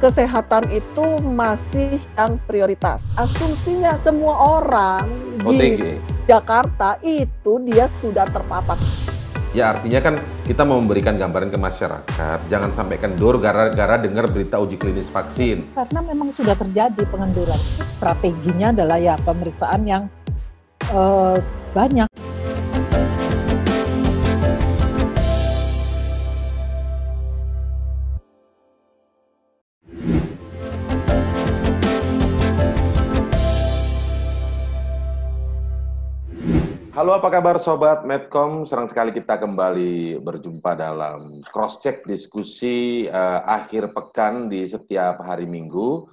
kesehatan itu masih yang prioritas. Asumsinya semua orang OTG. Oh, di Jakarta itu dia sudah terpapar. Ya artinya kan kita mau memberikan gambaran ke masyarakat, jangan sampai kendur gara-gara dengar berita uji klinis vaksin. Karena memang sudah terjadi pengenduran. Strateginya adalah ya pemeriksaan yang uh, banyak. Halo, apa kabar Sobat Medcom? Senang sekali kita kembali berjumpa dalam cross-check diskusi uh, akhir pekan di setiap hari Minggu.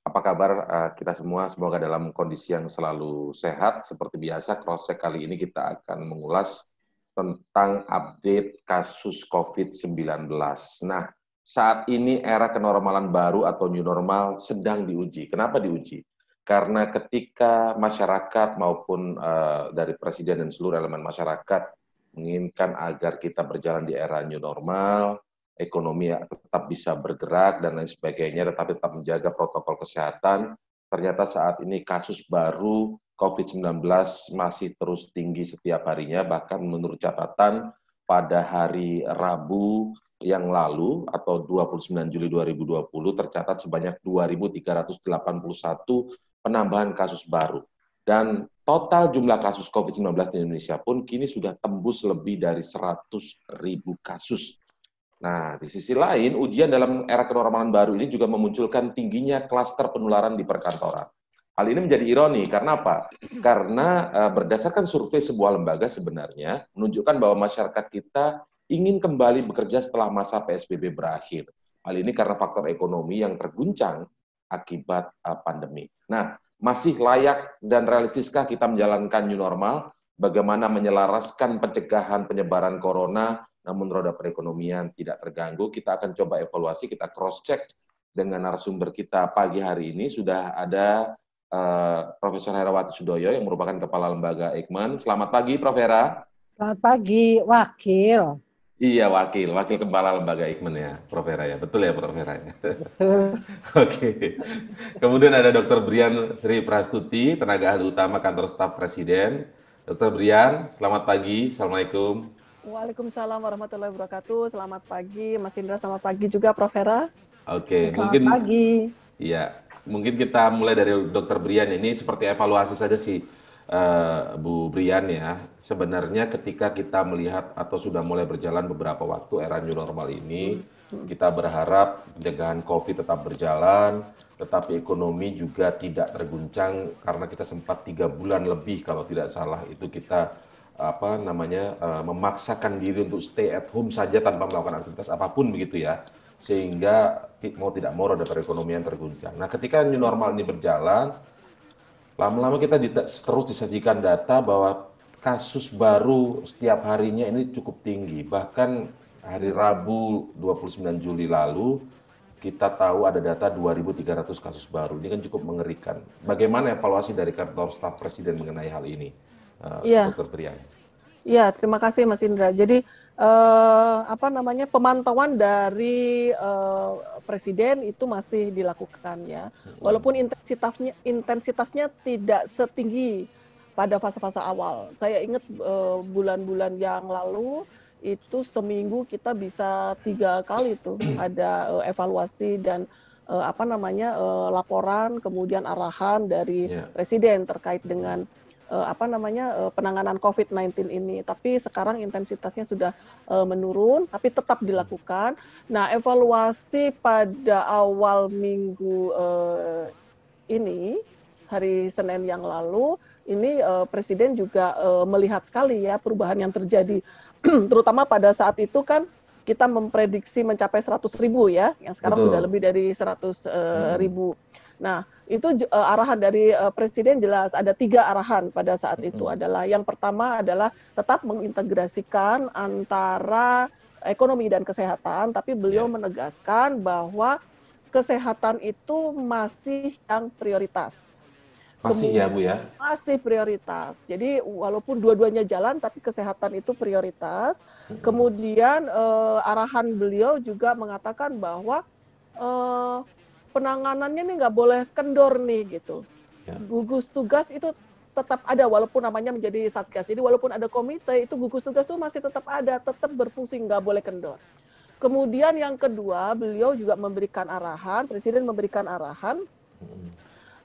Apa kabar uh, kita semua? Semoga dalam kondisi yang selalu sehat. Seperti biasa, cross-check kali ini kita akan mengulas tentang update kasus COVID-19. Nah, saat ini era kenormalan baru atau new normal sedang diuji. Kenapa diuji? Karena ketika masyarakat maupun uh, dari presiden dan seluruh elemen masyarakat menginginkan agar kita berjalan di era new normal, ekonomi tetap bisa bergerak dan lain sebagainya, tetapi tetap menjaga protokol kesehatan. Ternyata saat ini kasus baru COVID-19 masih terus tinggi setiap harinya, bahkan menurut catatan pada hari Rabu yang lalu atau 29 Juli 2020 tercatat sebanyak 2.381 penambahan kasus baru. Dan total jumlah kasus COVID-19 di Indonesia pun kini sudah tembus lebih dari 100 ribu kasus. Nah, di sisi lain, ujian dalam era kenormalan baru ini juga memunculkan tingginya klaster penularan di perkantoran. Hal ini menjadi ironi karena apa? Karena eh, berdasarkan survei sebuah lembaga sebenarnya menunjukkan bahwa masyarakat kita ingin kembali bekerja setelah masa PSBB berakhir. Hal ini karena faktor ekonomi yang terguncang akibat eh, pandemi. Nah, masih layak dan realistiskah kita menjalankan new normal? Bagaimana menyelaraskan pencegahan penyebaran corona namun roda perekonomian tidak terganggu? Kita akan coba evaluasi, kita cross check dengan narasumber kita pagi hari ini sudah ada uh, Profesor Herawati Sudoyo yang merupakan kepala lembaga Eijkman. Selamat pagi, Prof. Hera. Selamat pagi, Wakil. Iya wakil, wakil kepala lembaga Ikman ya, Prof Vera ya, betul ya Prof Vera. Ya? Oke. Kemudian ada Dr. Brian Sri Prastuti, tenaga ahli utama kantor staf presiden. Dr. Brian, selamat pagi, assalamualaikum. Waalaikumsalam warahmatullahi wabarakatuh. Selamat pagi, Mas Indra. Selamat pagi juga, Prof Vera. Oke, selamat mungkin, pagi. Iya, mungkin kita mulai dari Dr. Brian ini seperti evaluasi saja sih Eh, Bu Brian ya, sebenarnya ketika kita melihat atau sudah mulai berjalan beberapa waktu era new normal ini, kita berharap pencegahan COVID tetap berjalan, tetapi ekonomi juga tidak terguncang karena kita sempat tiga bulan lebih kalau tidak salah itu kita apa namanya eh, memaksakan diri untuk stay at home saja tanpa melakukan aktivitas apapun begitu ya sehingga mau tidak mau roda perekonomian terguncang. Nah, ketika new normal ini berjalan, lama-lama kita terus disajikan data bahwa kasus baru setiap harinya ini cukup tinggi. Bahkan hari Rabu 29 Juli lalu kita tahu ada data 2.300 kasus baru. Ini kan cukup mengerikan. Bagaimana evaluasi dari kantor staf presiden mengenai hal ini, uh, ya. Dr. terima kasih Mas Indra. Jadi eh, apa namanya pemantauan dari eh, presiden itu masih dilakukan ya. Walaupun intensitasnya intensitasnya tidak setinggi pada fase-fase awal. Saya ingat eh, bulan-bulan yang lalu itu seminggu kita bisa tiga kali itu ada eh, evaluasi dan eh, apa namanya laporan kemudian arahan dari yeah. presiden terkait dengan Eh, apa namanya eh, penanganan COVID-19 ini. Tapi sekarang intensitasnya sudah eh, menurun, tapi tetap dilakukan. Nah, evaluasi pada awal minggu ini hari Senin yang lalu ini presiden juga melihat sekali ya perubahan yang terjadi terutama pada saat itu kan kita memprediksi mencapai 100 ribu ya yang sekarang Betul. sudah lebih dari 100 uh, hmm. ribu Nah, itu uh, arahan dari uh, presiden jelas ada tiga arahan pada saat itu hmm adalah yang pertama adalah tetap mengintegrasikan antara ekonomi dan kesehatan, tapi beliau yeah. menegaskan bahwa kesehatan itu masih yang prioritas. Masih ya Bu ya? Masih prioritas. Jadi walaupun dua-duanya jalan, tapi kesehatan itu prioritas. Mm-hmm. Kemudian uh, arahan beliau juga mengatakan bahwa uh, penanganannya nih nggak boleh kendor nih gitu. Ya. Gugus tugas itu tetap ada walaupun namanya menjadi satgas. Jadi walaupun ada komite itu gugus tugas itu masih tetap ada, tetap berfungsi nggak boleh kendor. Kemudian yang kedua, beliau juga memberikan arahan, presiden memberikan arahan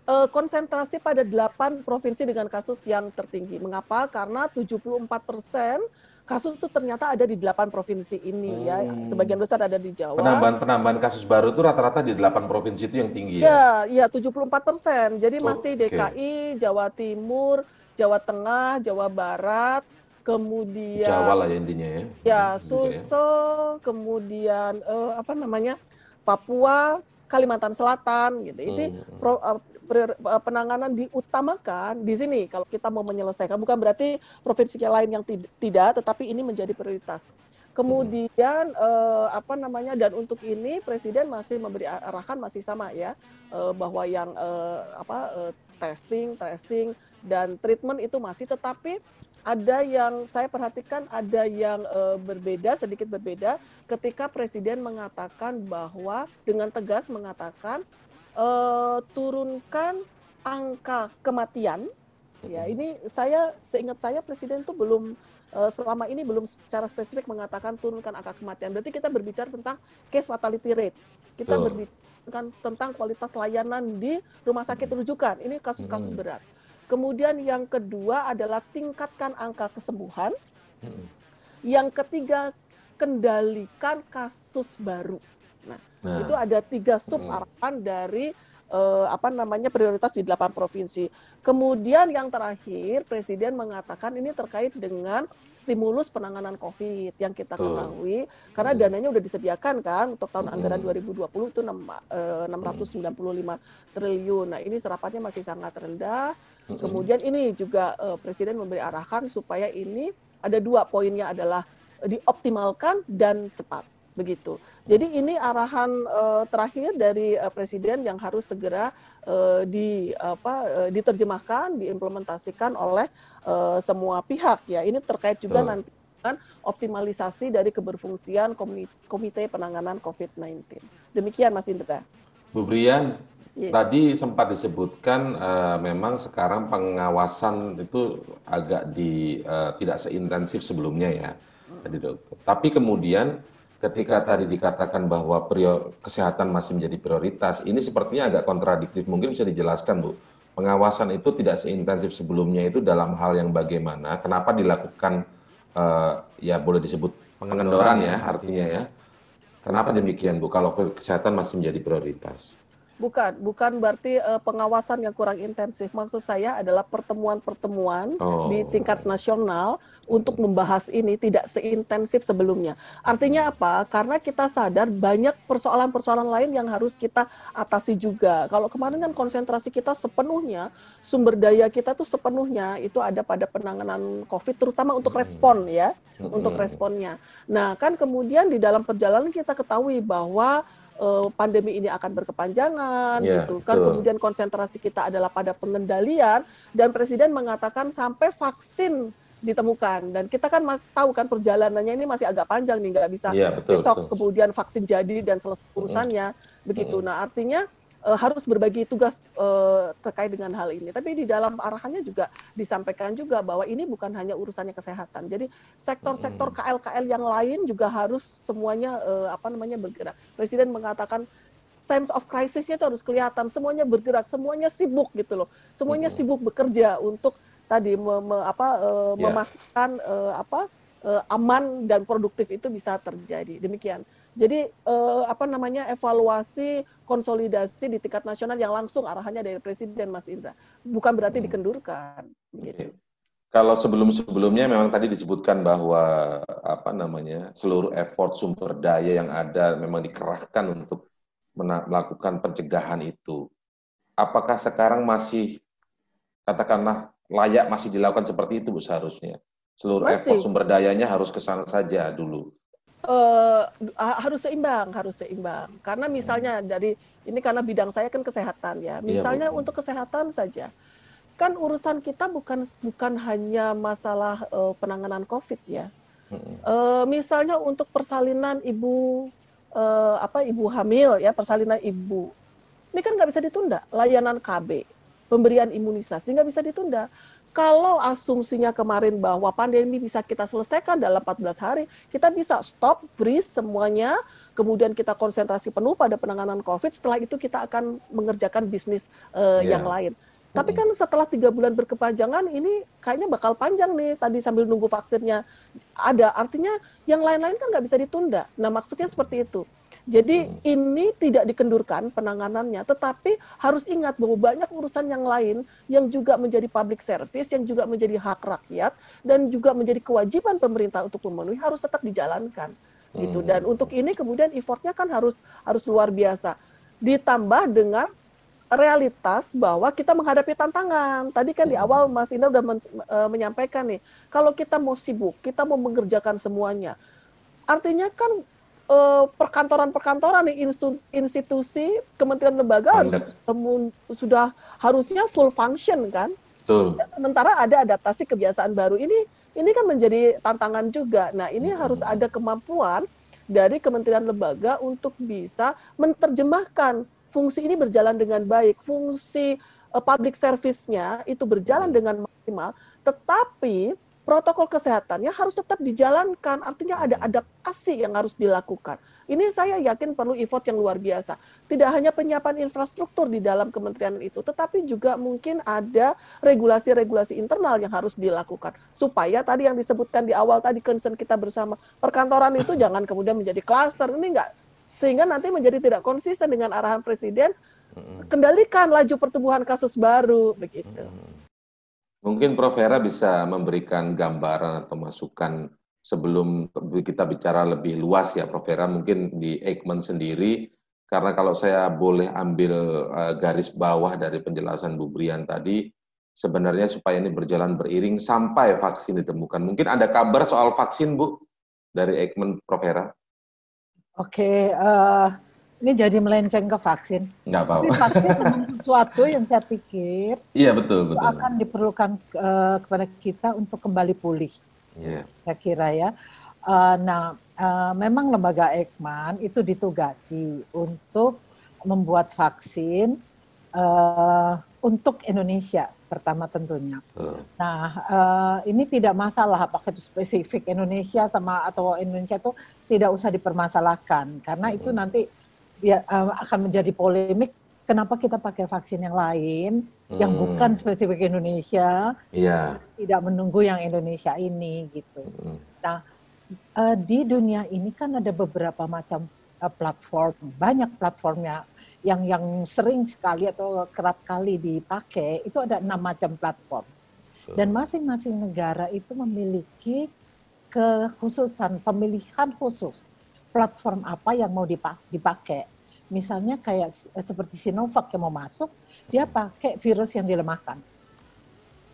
eh, konsentrasi pada 8 provinsi dengan kasus yang tertinggi. Mengapa? Karena 74 persen kasus itu ternyata ada di delapan provinsi ini ya. hmm. ya. Sebagian besar ada di Jawa. Penambahan-penambahan kasus baru itu rata-rata di delapan provinsi itu yang tinggi ya? Ya, ya puluh empat persen. Jadi oh, masih DKI, okay. Jawa Timur, Jawa Tengah, Jawa Barat, kemudian Jawa lah ya intinya ya. Ya, hmm, gitu ya. Sulsel, ya. kemudian eh, apa namanya? Papua, Kalimantan Selatan gitu. Itu hmm. pro, uh, Eh, penanganan diutamakan di sini kalau kita mau menyelesaikan bukan berarti provinsi lain yang tidak tetapi ini menjadi prioritas. Kemudian hmm. eh, apa namanya dan untuk ini presiden masih memberi arahan masih sama ya eh, bahwa yang eh, apa eh, testing, tracing dan treatment itu masih tetapi ada yang saya perhatikan ada yang eh, berbeda sedikit berbeda ketika presiden mengatakan bahwa dengan tegas mengatakan uh, turunkan angka kematian. Ya, mm-hmm. ini saya seingat saya presiden tuh belum uh, selama ini belum secara spesifik mengatakan turunkan angka kematian. Berarti kita berbicara tentang case fatality rate. Kita oh. berbicara tentang kualitas layanan di rumah sakit mm-hmm. rujukan. Ini kasus-kasus hmm. berat. Kemudian yang kedua adalah tingkatkan angka kesembuhan. Hmm. Yang ketiga kendalikan kasus baru. Nah. Itu ada tiga sub hmm. arahan dari eh, apa namanya prioritas di delapan provinsi. Kemudian yang terakhir Presiden mengatakan ini terkait dengan stimulus penanganan COVID yang kita ketahui karena hmm. dananya sudah disediakan kan untuk tahun hmm. anggaran 2020 itu 6, eh, 695 triliun. Nah ini serapannya masih sangat rendah. Hmm. Kemudian ini juga eh, Presiden memberi arahan supaya ini ada dua poinnya adalah eh, dioptimalkan dan cepat begitu. Jadi ini arahan uh, terakhir dari uh, presiden yang harus segera uh, di apa uh, diterjemahkan, diimplementasikan oleh uh, semua pihak ya. Ini terkait juga oh. nanti dengan optimalisasi dari keberfungsian komite, penanganan COVID-19. Demikian Mas Indra. Bu Brian, yeah. tadi sempat disebutkan uh, memang sekarang pengawasan itu agak di uh, tidak seintensif sebelumnya ya. Tadi, tapi kemudian ketika tadi dikatakan bahwa prior, kesehatan masih menjadi prioritas, ini sepertinya agak kontradiktif. Mungkin bisa dijelaskan, Bu. Pengawasan itu tidak seintensif sebelumnya itu dalam hal yang bagaimana? Kenapa dilakukan uh, ya boleh disebut pengendoran ya, ya artinya ya. Kenapa demikian, Bu? Kalau kesehatan masih menjadi prioritas. Bukan, bukan berarti uh, pengawasan yang kurang intensif. Maksud saya adalah pertemuan-pertemuan oh. di tingkat nasional untuk membahas ini tidak seintensif sebelumnya. Artinya apa? Karena kita sadar banyak persoalan-persoalan lain yang harus kita atasi juga. Kalau kemarin kan konsentrasi kita sepenuhnya, sumber daya kita tuh sepenuhnya itu ada pada penanganan COVID, terutama untuk hmm. respon ya, hmm. untuk responnya. Nah, kan kemudian di dalam perjalanan kita ketahui bahwa Eh, pandemi ini akan berkepanjangan yeah, gitu kan betul. kemudian konsentrasi kita adalah pada pengendalian dan presiden mengatakan sampai vaksin ditemukan dan kita kan mas tahu kan perjalanannya ini masih agak panjang nih nggak bisa yeah, betul, besok betul. kemudian vaksin jadi dan selesai urusannya mm. begitu nah artinya uh, harus berbagi tugas uh, terkait dengan hal ini. Tapi di dalam arahannya juga disampaikan juga bahwa ini bukan hanya urusannya kesehatan. Jadi sektor-sektor hmm. KL-KL yang lain juga harus semuanya uh, apa namanya bergerak. Presiden mengatakan sense of crisisnya itu harus kelihatan. Semuanya bergerak, semuanya sibuk gitu loh. Semuanya sibuk bekerja untuk tadi me, me, apa, uh, yeah. memastikan uh, apa uh, aman dan produktif itu bisa terjadi. Demikian. Jadi eh, apa namanya evaluasi konsolidasi di tingkat nasional yang langsung arahannya dari presiden Mas Indra, bukan berarti hmm. dikendurkan. Gitu. Kalau sebelum-sebelumnya memang tadi disebutkan bahwa apa namanya seluruh effort sumber daya yang ada memang dikerahkan untuk melakukan pencegahan itu. Apakah sekarang masih katakanlah layak masih dilakukan seperti itu Bu seharusnya? Seluruh masih. effort sumber dayanya harus ke sana saja dulu uh, harus seimbang, harus seimbang. Karena misalnya hmm. dari ini karena bidang saya kan kesehatan ya. Iya, misalnya ya, untuk kesehatan saja, kan urusan kita bukan bukan hanya masalah uh, penanganan COVID ya. Uh, misalnya untuk persalinan ibu uh, apa ibu hamil ya persalinan ibu, ini kan nggak bisa ditunda. Layanan KB, pemberian imunisasi nggak bisa ditunda kalau asumsinya kemarin bahwa pandemi bisa kita selesaikan dalam 14 hari, kita bisa stop, freeze semuanya, kemudian kita konsentrasi penuh pada penanganan COVID, setelah itu kita akan mengerjakan bisnis uh, eh, yeah. yang lain. Tapi kan setelah tiga bulan berkepanjangan ini kayaknya bakal panjang nih tadi sambil nunggu vaksinnya ada. Artinya yang lain-lain kan nggak bisa ditunda. Nah maksudnya seperti itu. Jadi hmm. ini tidak dikendurkan penanganannya, tetapi harus ingat bahwa banyak urusan yang lain yang juga menjadi public service, yang juga menjadi hak rakyat dan juga menjadi kewajiban pemerintah untuk memenuhi harus tetap dijalankan. Hmm. Gitu. Dan hmm. untuk ini kemudian effortnya kan harus harus luar biasa. Ditambah dengan realitas bahwa kita menghadapi tantangan. Tadi kan di hmm. awal Mas Indra sudah men, e, menyampaikan nih, kalau kita mau sibuk, kita mau mengerjakan semuanya. Artinya kan Eh, perkantoran-perkantoran uh, institusi kementerian lembaga harus sudah harusnya full function kan. Betul. Sementara ada adaptasi kebiasaan baru ini ini kan menjadi tantangan juga. Nah ini hmm. harus ada kemampuan dari kementerian lembaga untuk bisa menerjemahkan fungsi ini berjalan dengan baik, fungsi uh, public service-nya itu berjalan hmm. dengan maksimal, tetapi protokol kesehatannya harus tetap dijalankan. Artinya ada hmm. adaptasi yang harus dilakukan. Ini saya yakin perlu effort yang luar biasa. Tidak hanya penyiapan infrastruktur di dalam kementerian itu, tetapi juga mungkin ada regulasi-regulasi internal yang harus dilakukan. Supaya tadi yang disebutkan di awal tadi concern kita bersama, perkantoran itu jangan kemudian menjadi klaster. Ini enggak sehingga nanti menjadi tidak konsisten dengan arahan presiden hmm. kendalikan laju pertumbuhan kasus baru begitu. Hmm. Mungkin Prof. Vera bisa memberikan gambaran atau masukan sebelum kita bicara lebih luas ya Prof. Vera, mungkin di Ekman sendiri, karena kalau saya boleh ambil eh, garis bawah dari penjelasan Bu Brian tadi, sebenarnya supaya ini berjalan beriring sampai vaksin ditemukan. Mungkin ada kabar soal vaksin, Bu, dari Ekman Prof. Vera? Oke, okay, uh, eh, ini jadi melenceng ke vaksin. Enggak apa-apa. Tapi vaksin memang sesuatu yang saya pikir iya, betul, betul. akan diperlukan uh, kepada kita untuk kembali pulih. Yeah. Saya kira ya. Uh, nah, uh, memang lembaga Ekman itu ditugasi untuk membuat vaksin uh, untuk Indonesia pertama tentunya. Uh. Nah, uh, ini tidak masalah apakah itu spesifik Indonesia sama atau Indonesia itu tidak usah dipermasalahkan karena uh. itu nanti ya, eh, akan menjadi polemik kenapa kita pakai vaksin yang lain hmm. yang bukan spesifik Indonesia yeah. tidak menunggu yang Indonesia ini gitu hmm. nah eh, di dunia ini kan ada beberapa macam eh, platform banyak platformnya yang yang sering sekali atau kerap kali dipakai itu ada enam macam platform dan masing-masing negara itu memiliki kekhususan pemilihan khusus platform apa yang mau dipakai. Misalnya kayak seperti Sinovac yang mau masuk, dia pakai virus yang dilemahkan,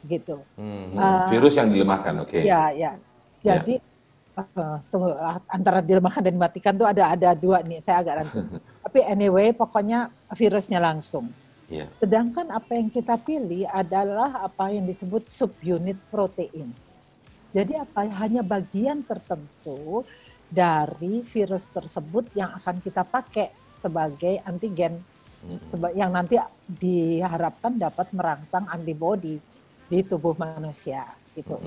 gitu. Hmm, uh, virus yang dilemahkan, oke. Okay. Ya, ya, ya. Jadi ya. Uh, tunggu, antara dilemahkan dan dimatikan tuh ada ada dua nih. Saya agak rancu. Tapi anyway, pokoknya virusnya langsung. Yeah. Sedangkan apa yang kita pilih adalah apa yang disebut subunit protein. Jadi apa hanya bagian tertentu dari virus tersebut yang akan kita pakai sebagai antigen seba yang nanti diharapkan dapat merangsang antibodi di tubuh manusia gitu.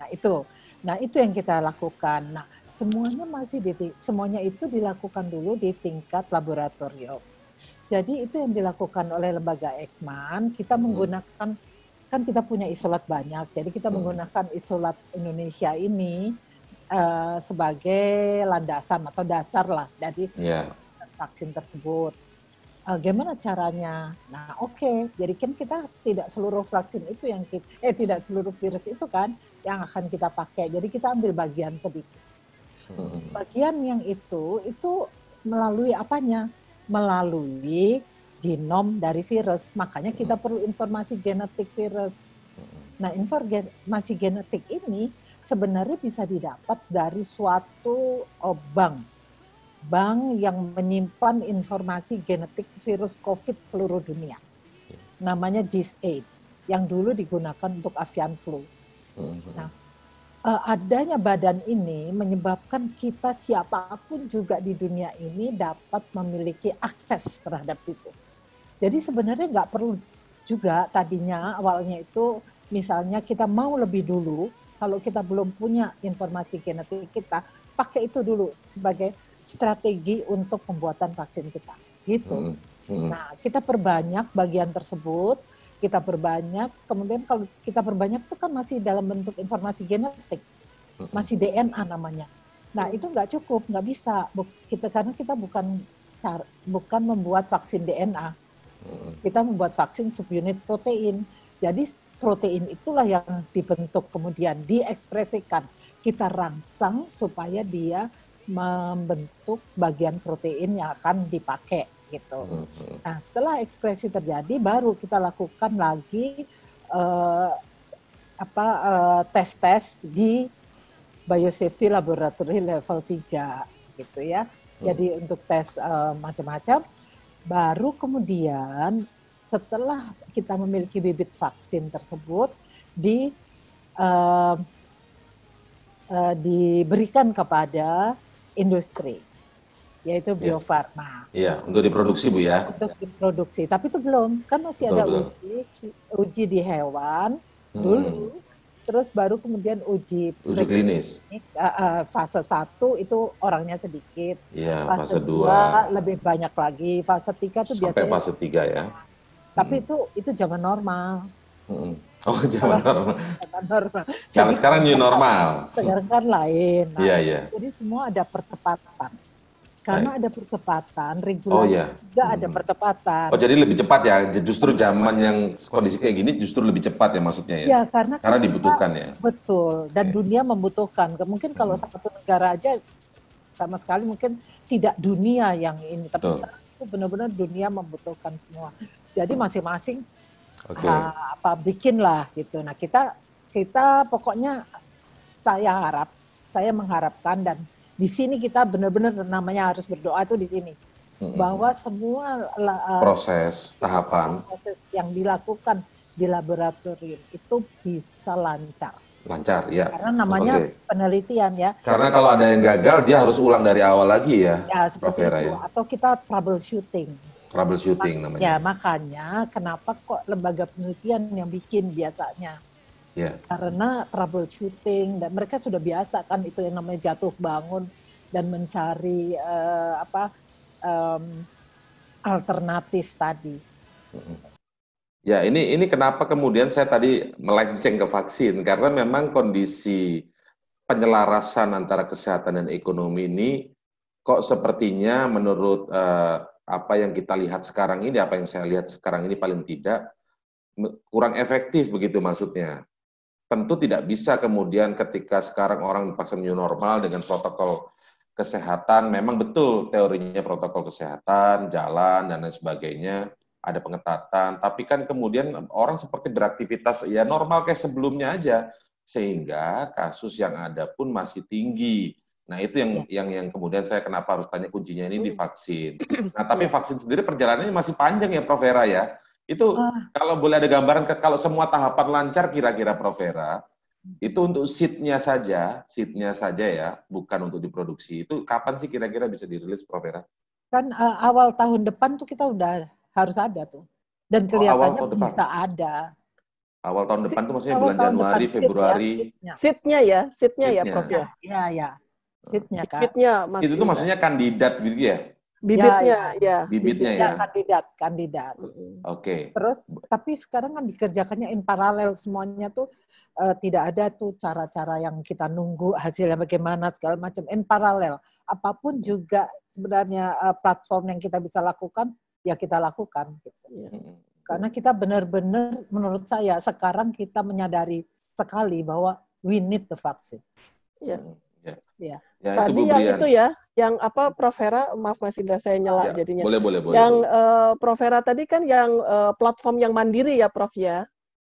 Nah itu, nah itu yang kita lakukan. Nah semuanya masih di semuanya itu dilakukan dulu di tingkat laboratorium. Jadi itu yang dilakukan oleh lembaga Ekman. Kita menggunakan kan kita punya isolat banyak. Jadi kita menggunakan isolat Indonesia ini Eh, sebagai landasan atau dasar lah dari yeah. vaksin tersebut. Uh, gimana caranya? Nah, oke. Okay. Jadi kan kita tidak seluruh vaksin itu yang kita, eh tidak seluruh virus itu kan yang akan kita pakai. Jadi kita ambil bagian sedikit. Hmm. Bagian yang itu itu melalui apanya? Melalui genom dari virus. Makanya kita hmm. perlu informasi genetik virus. Hmm. Nah, informasi genetik ini sebenarnya bisa didapat dari suatu oh, bank. Bank yang menyimpan informasi genetik virus COVID seluruh dunia. Namanya gis yang dulu digunakan untuk avian flu. Hmm. Nah, eh, adanya badan ini menyebabkan kita siapapun juga di dunia ini dapat memiliki akses terhadap situ. Jadi sebenarnya nggak perlu juga tadinya awalnya itu misalnya kita mau lebih dulu kalau kita belum punya informasi genetik kita, pakai itu dulu sebagai strategi untuk pembuatan vaksin kita. Gitu. Hmm. Hmm. Nah, kita perbanyak bagian tersebut, kita perbanyak, kemudian kalau kita perbanyak itu kan masih dalam bentuk informasi genetik. Hmm. Masih DNA namanya. Nah, itu nggak cukup, nggak bisa. Kita karena kita bukan car, bukan membuat vaksin DNA. Hmm. Kita membuat vaksin subunit protein. Jadi protein itulah yang dibentuk kemudian diekspresikan. Kita rangsang supaya dia membentuk bagian protein yang akan dipakai gitu. Mm-hmm. Nah, setelah ekspresi terjadi baru kita lakukan lagi uh, apa tes eh, tes-tes di biosafety laboratory level 3 gitu ya. Mm. Jadi hmm. untuk tes uh, macam-macam baru kemudian setelah kita memiliki bibit vaksin tersebut di uh, uh, diberikan kepada industri yaitu iya. Bio Farma. Iya, untuk diproduksi Bu ya. Untuk diproduksi, tapi itu belum. Kan masih betul, ada betul. uji uji di hewan hmm. dulu terus baru kemudian uji uji klinis. Eh, fase 1 itu orangnya sedikit. Iya, fase, dua 2 lebih banyak lagi. Fase 3 itu Sampai fase 3 ya. Tapi hmm. itu itu zaman normal. Hmm. Oh, zaman normal. Zaman normal. Jadi, Kalau sekarang new normal. Sekarang kan lain. Nah, iya, nah, iya. Jadi semua ada percepatan. Karena ada percepatan, regulasi oh, iya. juga hmm. ada percepatan. Oh, jadi lebih cepat ya. Justru zaman yang kondisi kayak gini justru lebih cepat ya maksudnya ya. Ya, karena kan karena kita, dibutuhkan ya. Betul, dan okay. dunia membutuhkan. Mungkin kalau hmm. satu negara aja sama sekali mungkin tidak dunia yang ini, tapi betul. sekarang itu benar-benar dunia membutuhkan semua. Jadi masing-masing okay. uh, apa lah gitu. Nah kita kita pokoknya saya harap saya mengharapkan dan di sini kita benar-benar namanya harus berdoa itu di sini hmm. bahwa semua uh, proses tahapan proses yang dilakukan di laboratorium itu bisa lancar. Lancar, ya. Karena namanya okay. penelitian ya. Karena kalau ada yang gagal, dia harus ulang dari awal lagi ya. Ya, seperti itu. Ya. Atau kita troubleshooting Troubleshooting namanya. Ya, makanya kenapa kok lembaga penelitian yang bikin biasanya. Ya. Karena troubleshooting dan mereka sudah biasa kan itu yang namanya jatuh bangun dan mencari uh, apa um, alternatif tadi. Ya, ini ini kenapa kemudian saya tadi melenceng ke vaksin karena memang kondisi penyelarasan antara kesehatan dan ekonomi ini kok sepertinya menurut uh, apa yang kita lihat sekarang ini, apa yang saya lihat sekarang ini paling tidak kurang efektif begitu maksudnya. Tentu tidak bisa kemudian ketika sekarang orang dipaksa new normal dengan protokol kesehatan, memang betul teorinya protokol kesehatan, jalan dan lain sebagainya, ada pengetatan, tapi kan kemudian orang seperti beraktivitas ya normal kayak sebelumnya aja sehingga kasus yang ada pun masih tinggi Nah, itu yang ya. yang yang kemudian saya kenapa harus tanya kuncinya ini di hmm. vaksin. Nah, tapi iya. vaksin sendiri perjalanannya masih panjang ya Prof Vera ya. Itu uh. kalau boleh ada gambaran ke kalau semua tahapan lancar kira-kira Prof Vera, itu untuk seatnya saja, seatnya saja ya, bukan untuk diproduksi. Itu kapan sih kira-kira bisa dirilis Prof Vera? Kan uh, awal tahun depan tuh kita udah harus ada tuh. Dan oh, kelihatannya oh, bisa depan. ada. Awal tahun depan tuh maksudnya bulan Januari, depan, Februari. Seatnya ya, seatnya ya, seatnya. ya Prof ya. Ya, ya. Bibitnya, kan? Bibitnya, masih Itu tuh maksudnya kandidat gitu ya? Bibitnya, ya. ya. ya. Bibitnya, ya. Kandidat, kandidat. Oke. Okay. Terus, tapi sekarang kan dikerjakannya in paralel semuanya tuh uh, tidak ada tuh cara-cara yang kita nunggu hasilnya bagaimana segala macam in paralel. Apapun juga sebenarnya uh, platform yang kita bisa lakukan ya kita lakukan. Gitu. Ya. Karena kita benar-benar menurut saya sekarang kita menyadari sekali bahwa we need the vaksin. Ya. Iya. Ya. ya Tadi itu yang itu ya, yang apa Prof Hera, maaf Mas Indra saya nyela ya, jadinya. Boleh, boleh, boleh. Yang uh, Prof Hera tadi kan yang uh, platform yang mandiri ya Prof ya.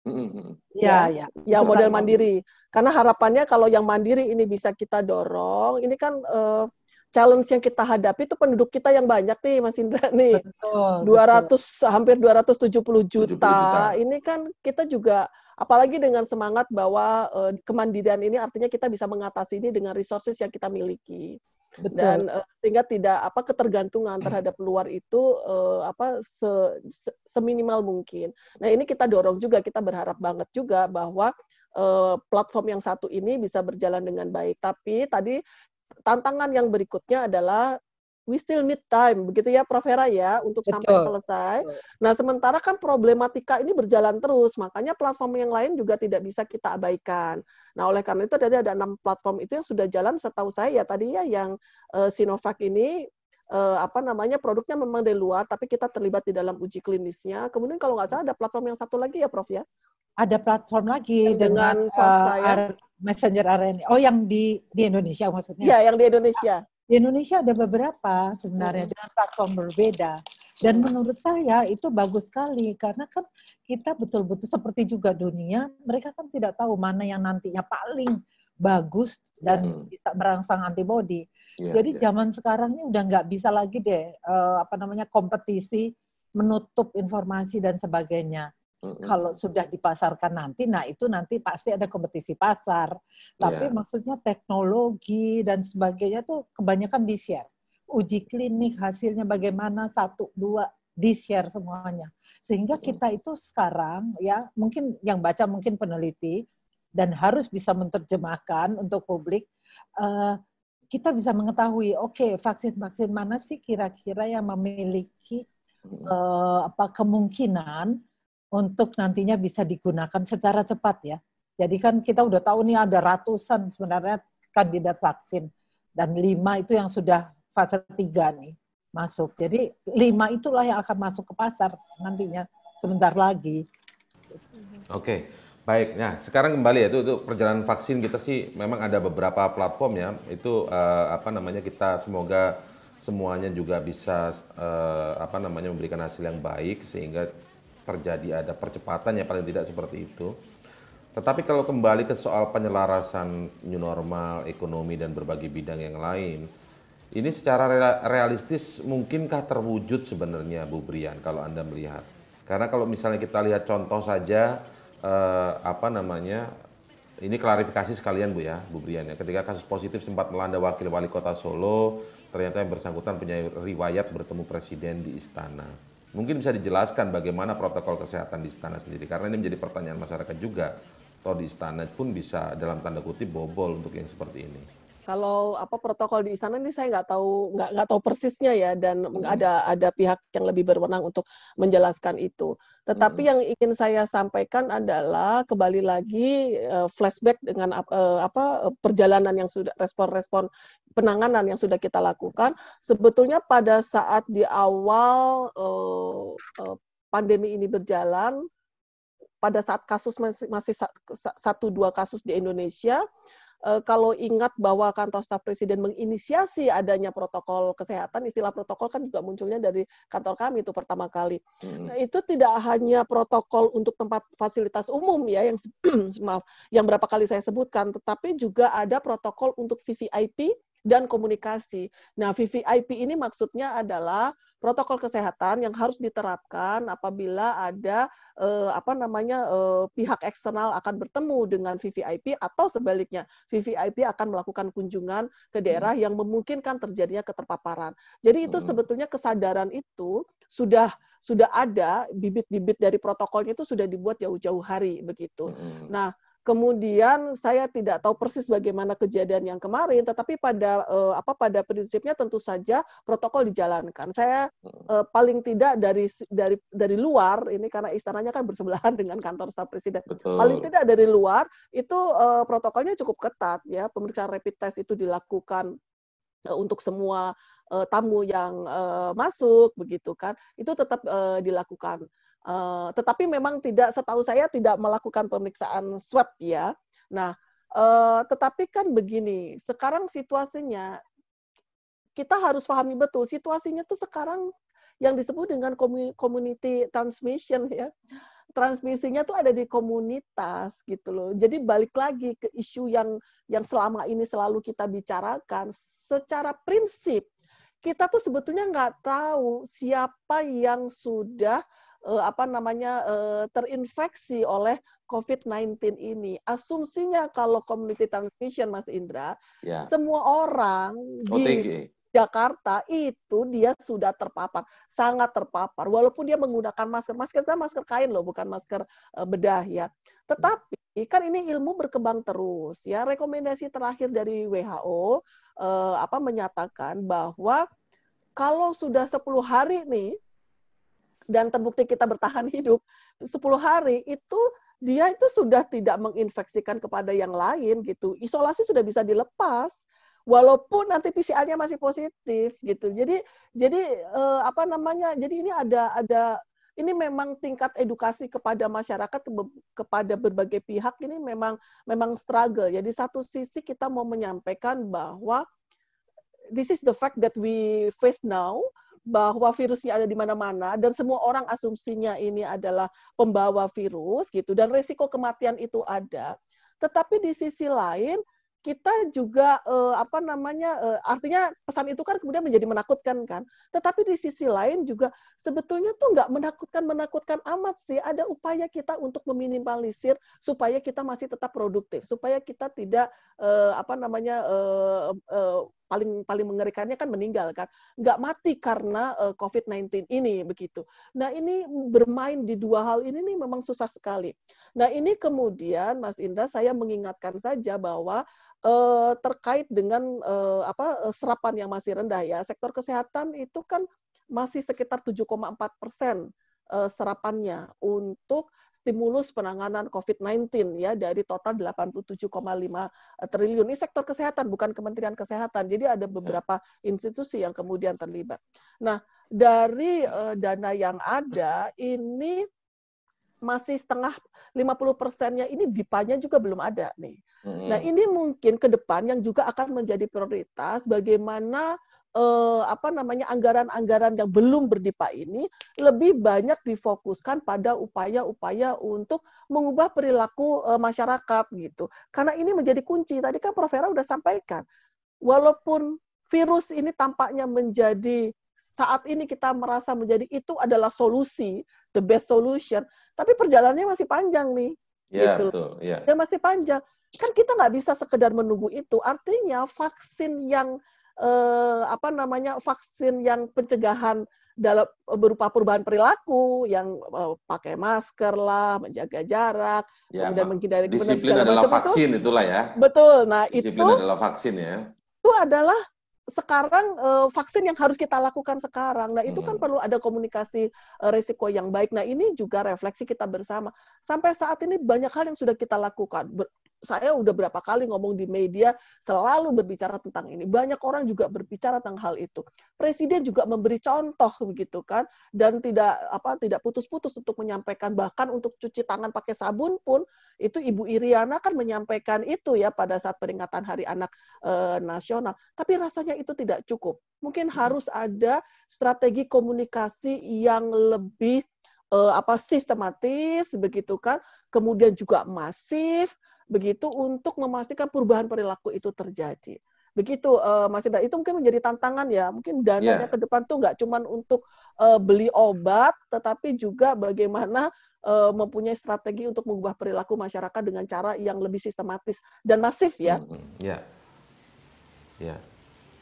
Mm-hmm. Ya, ya, ya model mandiri. Karena harapannya kalau yang mandiri ini bisa kita dorong, ini kan uh, challenge yang kita hadapi itu penduduk kita yang banyak nih Mas Indra nih. Betul. 200 betul. hampir 270 juta. juta. Ini kan kita juga Apalagi dengan semangat bahwa uh, kemandirian ini artinya kita bisa mengatasi ini dengan resources yang kita miliki. Betul. Dan uh, eh, sehingga tidak apa ketergantungan terhadap luar itu uh, apa se, se, seminimal mungkin. Nah, ini kita dorong juga, kita berharap banget juga bahwa uh, platform yang satu ini bisa berjalan dengan baik. Tapi tadi tantangan yang berikutnya adalah we still need time, begitu ya Prof. Hera ya, untuk Betul. sampai selesai. Nah, sementara kan problematika ini berjalan terus, makanya platform yang lain juga tidak bisa kita abaikan. Nah, oleh karena itu tadi ada enam platform itu yang sudah jalan setahu saya ya tadi ya yang uh, Sinovac ini uh, apa namanya produknya memang dari luar, tapi kita terlibat di dalam uji klinisnya. Kemudian kalau nggak salah ada platform yang satu lagi ya Prof ya? Ada platform lagi dengan, dengan uh, ya? messenger RNA. Oh, yang di di Indonesia maksudnya? Iya yang di Indonesia. Di Indonesia ada beberapa sebenarnya hmm. dengan platform berbeda. Dan menurut saya itu bagus sekali karena kan kita betul-betul seperti juga dunia, mereka kan tidak tahu mana yang nantinya paling bagus dan bisa merangsang antibodi. Iya, yeah, Jadi yeah. zaman sekarang ini udah nggak bisa lagi deh eh, apa namanya kompetisi menutup informasi dan sebagainya. Kalau sudah dipasarkan nanti, nah itu nanti pasti ada kompetisi pasar. Tapi yeah. maksudnya teknologi dan sebagainya tuh kebanyakan di-share. Uji klinik hasilnya bagaimana, satu, dua, di-share semuanya. Sehingga kita itu sekarang, ya mungkin yang baca mungkin peneliti, dan harus bisa menerjemahkan untuk publik, uh, kita bisa mengetahui, oke, okay, vaksin-vaksin mana sih kira-kira yang memiliki uh, apa kemungkinan untuk nantinya bisa digunakan secara cepat ya. Jadi kan kita udah tahu nih ada ratusan sebenarnya kandidat vaksin dan lima itu yang sudah fase tiga nih masuk. Jadi lima itulah yang akan masuk ke pasar nantinya sebentar lagi. Oke. Baik, nah sekarang kembali ya itu, itu perjalanan vaksin kita sih memang ada beberapa platform ya itu uh, apa namanya kita semoga semuanya juga bisa uh, apa namanya memberikan hasil yang baik sehingga terjadi ada percepatan ya paling tidak seperti itu. Tetapi kalau kembali ke soal penyelarasan new normal, ekonomi dan berbagai bidang yang lain, ini secara realistis mungkinkah terwujud sebenarnya Bu Brian kalau Anda melihat? Karena kalau misalnya kita lihat contoh saja eh, apa namanya ini klarifikasi sekalian Bu ya, Bu Brian ya. Ketika kasus positif sempat melanda wakil wali kota Solo, ternyata yang bersangkutan punya riwayat bertemu presiden di istana Mungkin bisa dijelaskan bagaimana protokol kesehatan di istana sendiri, karena ini menjadi pertanyaan masyarakat juga. kalau di istana pun bisa dalam tanda kutip bobol untuk yang seperti ini kalau apa protokol di istana ini saya nggak tahu nggak nggak tahu persisnya ya dan hmm. ada ada pihak yang lebih berwenang untuk menjelaskan itu. Tetapi hmm. yang ingin saya sampaikan adalah kembali lagi uh, flashback dengan uh, apa eh, perjalanan yang sudah respon-respon penanganan yang sudah kita lakukan. Sebetulnya pada saat di awal uh, uh, pandemi ini berjalan pada saat kasus masih, masih satu dua kasus di Indonesia, Eh, kalau ingat bahwa kantor staf presiden menginisiasi adanya protokol kesehatan, istilah protokol kan juga munculnya dari kantor kami itu pertama kali. Hmm. Nah, itu tidak hanya protokol untuk tempat fasilitas umum ya yang maaf, yang berapa kali saya sebutkan, tetapi juga ada protokol untuk VVIP dan komunikasi. Nah, VVIP ini maksudnya adalah protokol kesehatan yang harus diterapkan apabila ada eh, apa namanya eh, pihak eksternal akan bertemu dengan VVIP atau sebaliknya VVIP akan melakukan kunjungan ke hmm. daerah hmm. yang memungkinkan terjadinya keterpaparan. Jadi itu hmm. sebetulnya kesadaran itu sudah sudah ada bibit-bibit dari protokolnya itu sudah dibuat jauh-jauh hari begitu. Hmm. Nah, Kemudian saya tidak tahu persis bagaimana kejadian yang kemarin, tetapi pada eh, apa pada prinsipnya tentu saja protokol dijalankan. Saya hmm. eh, paling tidak dari dari dari luar ini karena istananya kan bersebelahan dengan kantor staf presiden. Betul. Paling tidak dari luar itu eh, protokolnya cukup ketat ya. Pemeriksaan rapid test itu dilakukan eh, untuk semua eh, tamu yang eh, masuk begitu kan. Itu tetap dilakukan Uh, tetapi memang tidak setahu saya tidak melakukan pemeriksaan swab ya. Nah, uh, tetapi kan begini, sekarang situasinya kita harus pahami betul situasinya tuh sekarang yang disebut dengan community transmission ya. Transmisinya tuh ada di komunitas gitu loh. Jadi balik lagi ke isu yang yang selama ini selalu kita bicarakan secara prinsip kita tuh sebetulnya nggak tahu siapa yang sudah eh, apa namanya eh, terinfeksi oleh COVID-19 ini. Asumsinya kalau community transmission Mas Indra, ya. semua orang OTG. di Jakarta itu dia sudah terpapar, sangat terpapar. Walaupun dia menggunakan masker, masker kan masker kain loh, bukan masker eh, bedah ya. Tetapi kan ini ilmu berkembang terus ya. Rekomendasi terakhir dari WHO eh, apa menyatakan bahwa kalau sudah 10 hari nih dan terbukti kita bertahan hidup 10 hari itu dia itu sudah tidak menginfeksikan kepada yang lain gitu. Isolasi sudah bisa dilepas walaupun nanti PCR-nya masih positif gitu. Jadi jadi eh, apa namanya? Jadi ini ada ada ini memang tingkat edukasi kepada masyarakat ke, kepada berbagai pihak ini memang memang struggle. Jadi satu sisi kita mau menyampaikan bahwa this is the fact that we face now bahwa virusnya ada di mana-mana dan semua orang asumsinya ini adalah pembawa virus gitu dan resiko kematian itu ada. Tetapi di sisi lain kita juga eh, apa namanya eh, artinya pesan itu kan kemudian menjadi menakutkan kan tetapi di sisi lain juga sebetulnya tuh nggak menakutkan menakutkan amat sih ada upaya kita untuk meminimalisir supaya kita masih tetap produktif supaya kita tidak eh, apa namanya eh, eh, paling paling mengerikannya kan meninggal kan nggak mati karena uh, eh, COVID-19 ini begitu. Nah ini bermain di dua hal ini nih memang susah sekali. Nah ini kemudian Mas Indra saya mengingatkan saja bahwa uh, terkait dengan uh, apa serapan yang masih rendah ya sektor kesehatan itu kan masih sekitar 7,4 persen Eh, serapannya untuk stimulus penanganan COVID-19 ya dari total 87,5 eh, triliun. Ini sektor kesehatan bukan Kementerian Kesehatan. Jadi ada beberapa institusi yang kemudian terlibat. Nah, dari eh, dana yang ada ini masih setengah 50 persennya ini dipanya juga belum ada nih. Nah ini mungkin ke depan yang juga akan menjadi prioritas bagaimana eh, apa namanya anggaran-anggaran yang belum berdipa ini lebih banyak difokuskan pada upaya-upaya untuk mengubah perilaku eh, masyarakat gitu. Karena ini menjadi kunci. Tadi kan Prof Vera sudah sampaikan. Walaupun virus ini tampaknya menjadi saat ini kita merasa menjadi itu adalah solusi, the best solution, tapi perjalanannya masih panjang nih. Ya, gitu. betul. Ya. masih panjang. Kan kita nggak bisa sekedar menunggu itu. Artinya vaksin yang eh, apa namanya vaksin yang pencegahan dalam berupa perubahan perilaku yang uh, pakai masker lah, menjaga jarak, ya, kemudian menghindari disiplin adalah vaksin itu, itulah ya. Betul. Nah, disiplin itu adalah vaksin ya. Itu adalah sekarang eh, vaksin yang harus kita lakukan sekarang. Nah, itu kan hmm. perlu ada komunikasi uh, eh, risiko yang baik. Nah, ini juga refleksi kita bersama. Sampai saat ini banyak hal yang sudah kita lakukan saya udah berapa kali ngomong di media selalu berbicara tentang ini. Banyak orang juga berbicara tentang hal itu. Presiden juga memberi contoh begitu kan dan tidak apa tidak putus-putus untuk menyampaikan bahkan untuk cuci tangan pakai sabun pun itu Ibu Iriana kan menyampaikan itu ya pada saat peringatan Hari Anak e, Nasional. Tapi rasanya itu tidak cukup. Mungkin hmm. harus ada strategi komunikasi yang lebih eh, apa sistematis begitu kan kemudian juga masif begitu untuk memastikan perubahan perilaku itu terjadi begitu uh, Mas Indra itu mungkin menjadi tantangan ya mungkin dananya yeah. ke depan tuh nggak cuma untuk uh, beli obat tetapi juga bagaimana uh, mempunyai strategi untuk mengubah perilaku masyarakat dengan cara yang lebih sistematis dan masif ya ya ya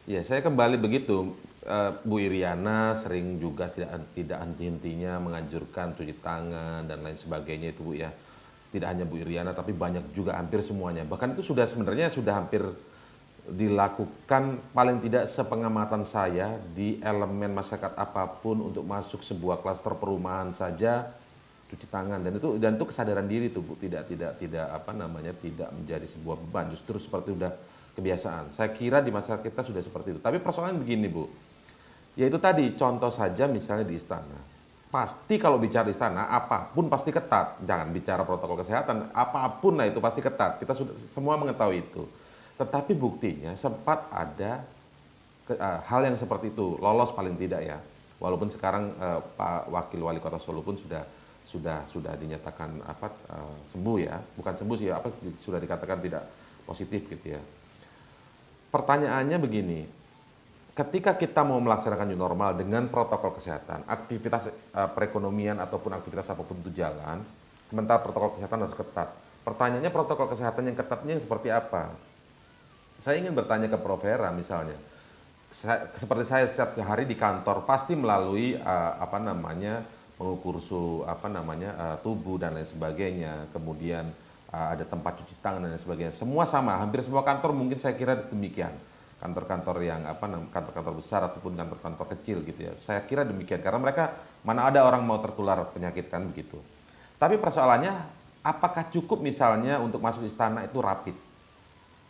ya saya kembali begitu uh, Bu Iriana sering juga tidak tidak henti hentinya menganjurkan cuci tangan dan lain sebagainya itu Bu ya tidak hanya Bu Iriana tapi banyak juga hampir semuanya. Bahkan itu sudah sebenarnya sudah hampir dilakukan paling tidak sepengamatan saya di elemen masyarakat apapun untuk masuk sebuah klaster perumahan saja cuci tangan dan itu dan itu kesadaran diri tuh Bu tidak tidak tidak apa namanya tidak menjadi sebuah beban justru seperti sudah kebiasaan. Saya kira di masyarakat kita sudah seperti itu. Tapi persoalan begini Bu. Yaitu tadi contoh saja misalnya di istana pasti kalau bicara di istana apapun pasti ketat. Jangan bicara protokol kesehatan, apapun lah itu pasti ketat. Kita sudah semua mengetahui itu. Tetapi buktinya sempat ada ke, uh, hal yang seperti itu lolos paling tidak ya. Walaupun sekarang uh, Pak Wakil Wali Kota Solo pun sudah sudah sudah dinyatakan apa uh, sembuh ya, bukan sembuh sih apa sudah dikatakan tidak positif gitu ya. Pertanyaannya begini, ketika kita mau melaksanakan new normal dengan protokol kesehatan, aktivitas uh, perekonomian ataupun aktivitas apapun itu jalan, sementara protokol kesehatan harus ketat. Pertanyaannya protokol kesehatan yang ketatnya yang seperti apa? Saya ingin bertanya ke Prof Hera misalnya. Saya, seperti saya setiap hari di kantor pasti melalui uh, apa namanya mengukur suhu apa namanya uh, tubuh dan lain sebagainya. Kemudian uh, ada tempat cuci tangan dan lain sebagainya. Semua sama, hampir semua kantor mungkin saya kira demikian kantor-kantor yang apa kantor-kantor besar ataupun kantor-kantor kecil gitu ya. Saya kira demikian karena mereka mana ada orang mau tertular penyakit kan begitu. Tapi persoalannya apakah cukup misalnya untuk masuk istana itu rapid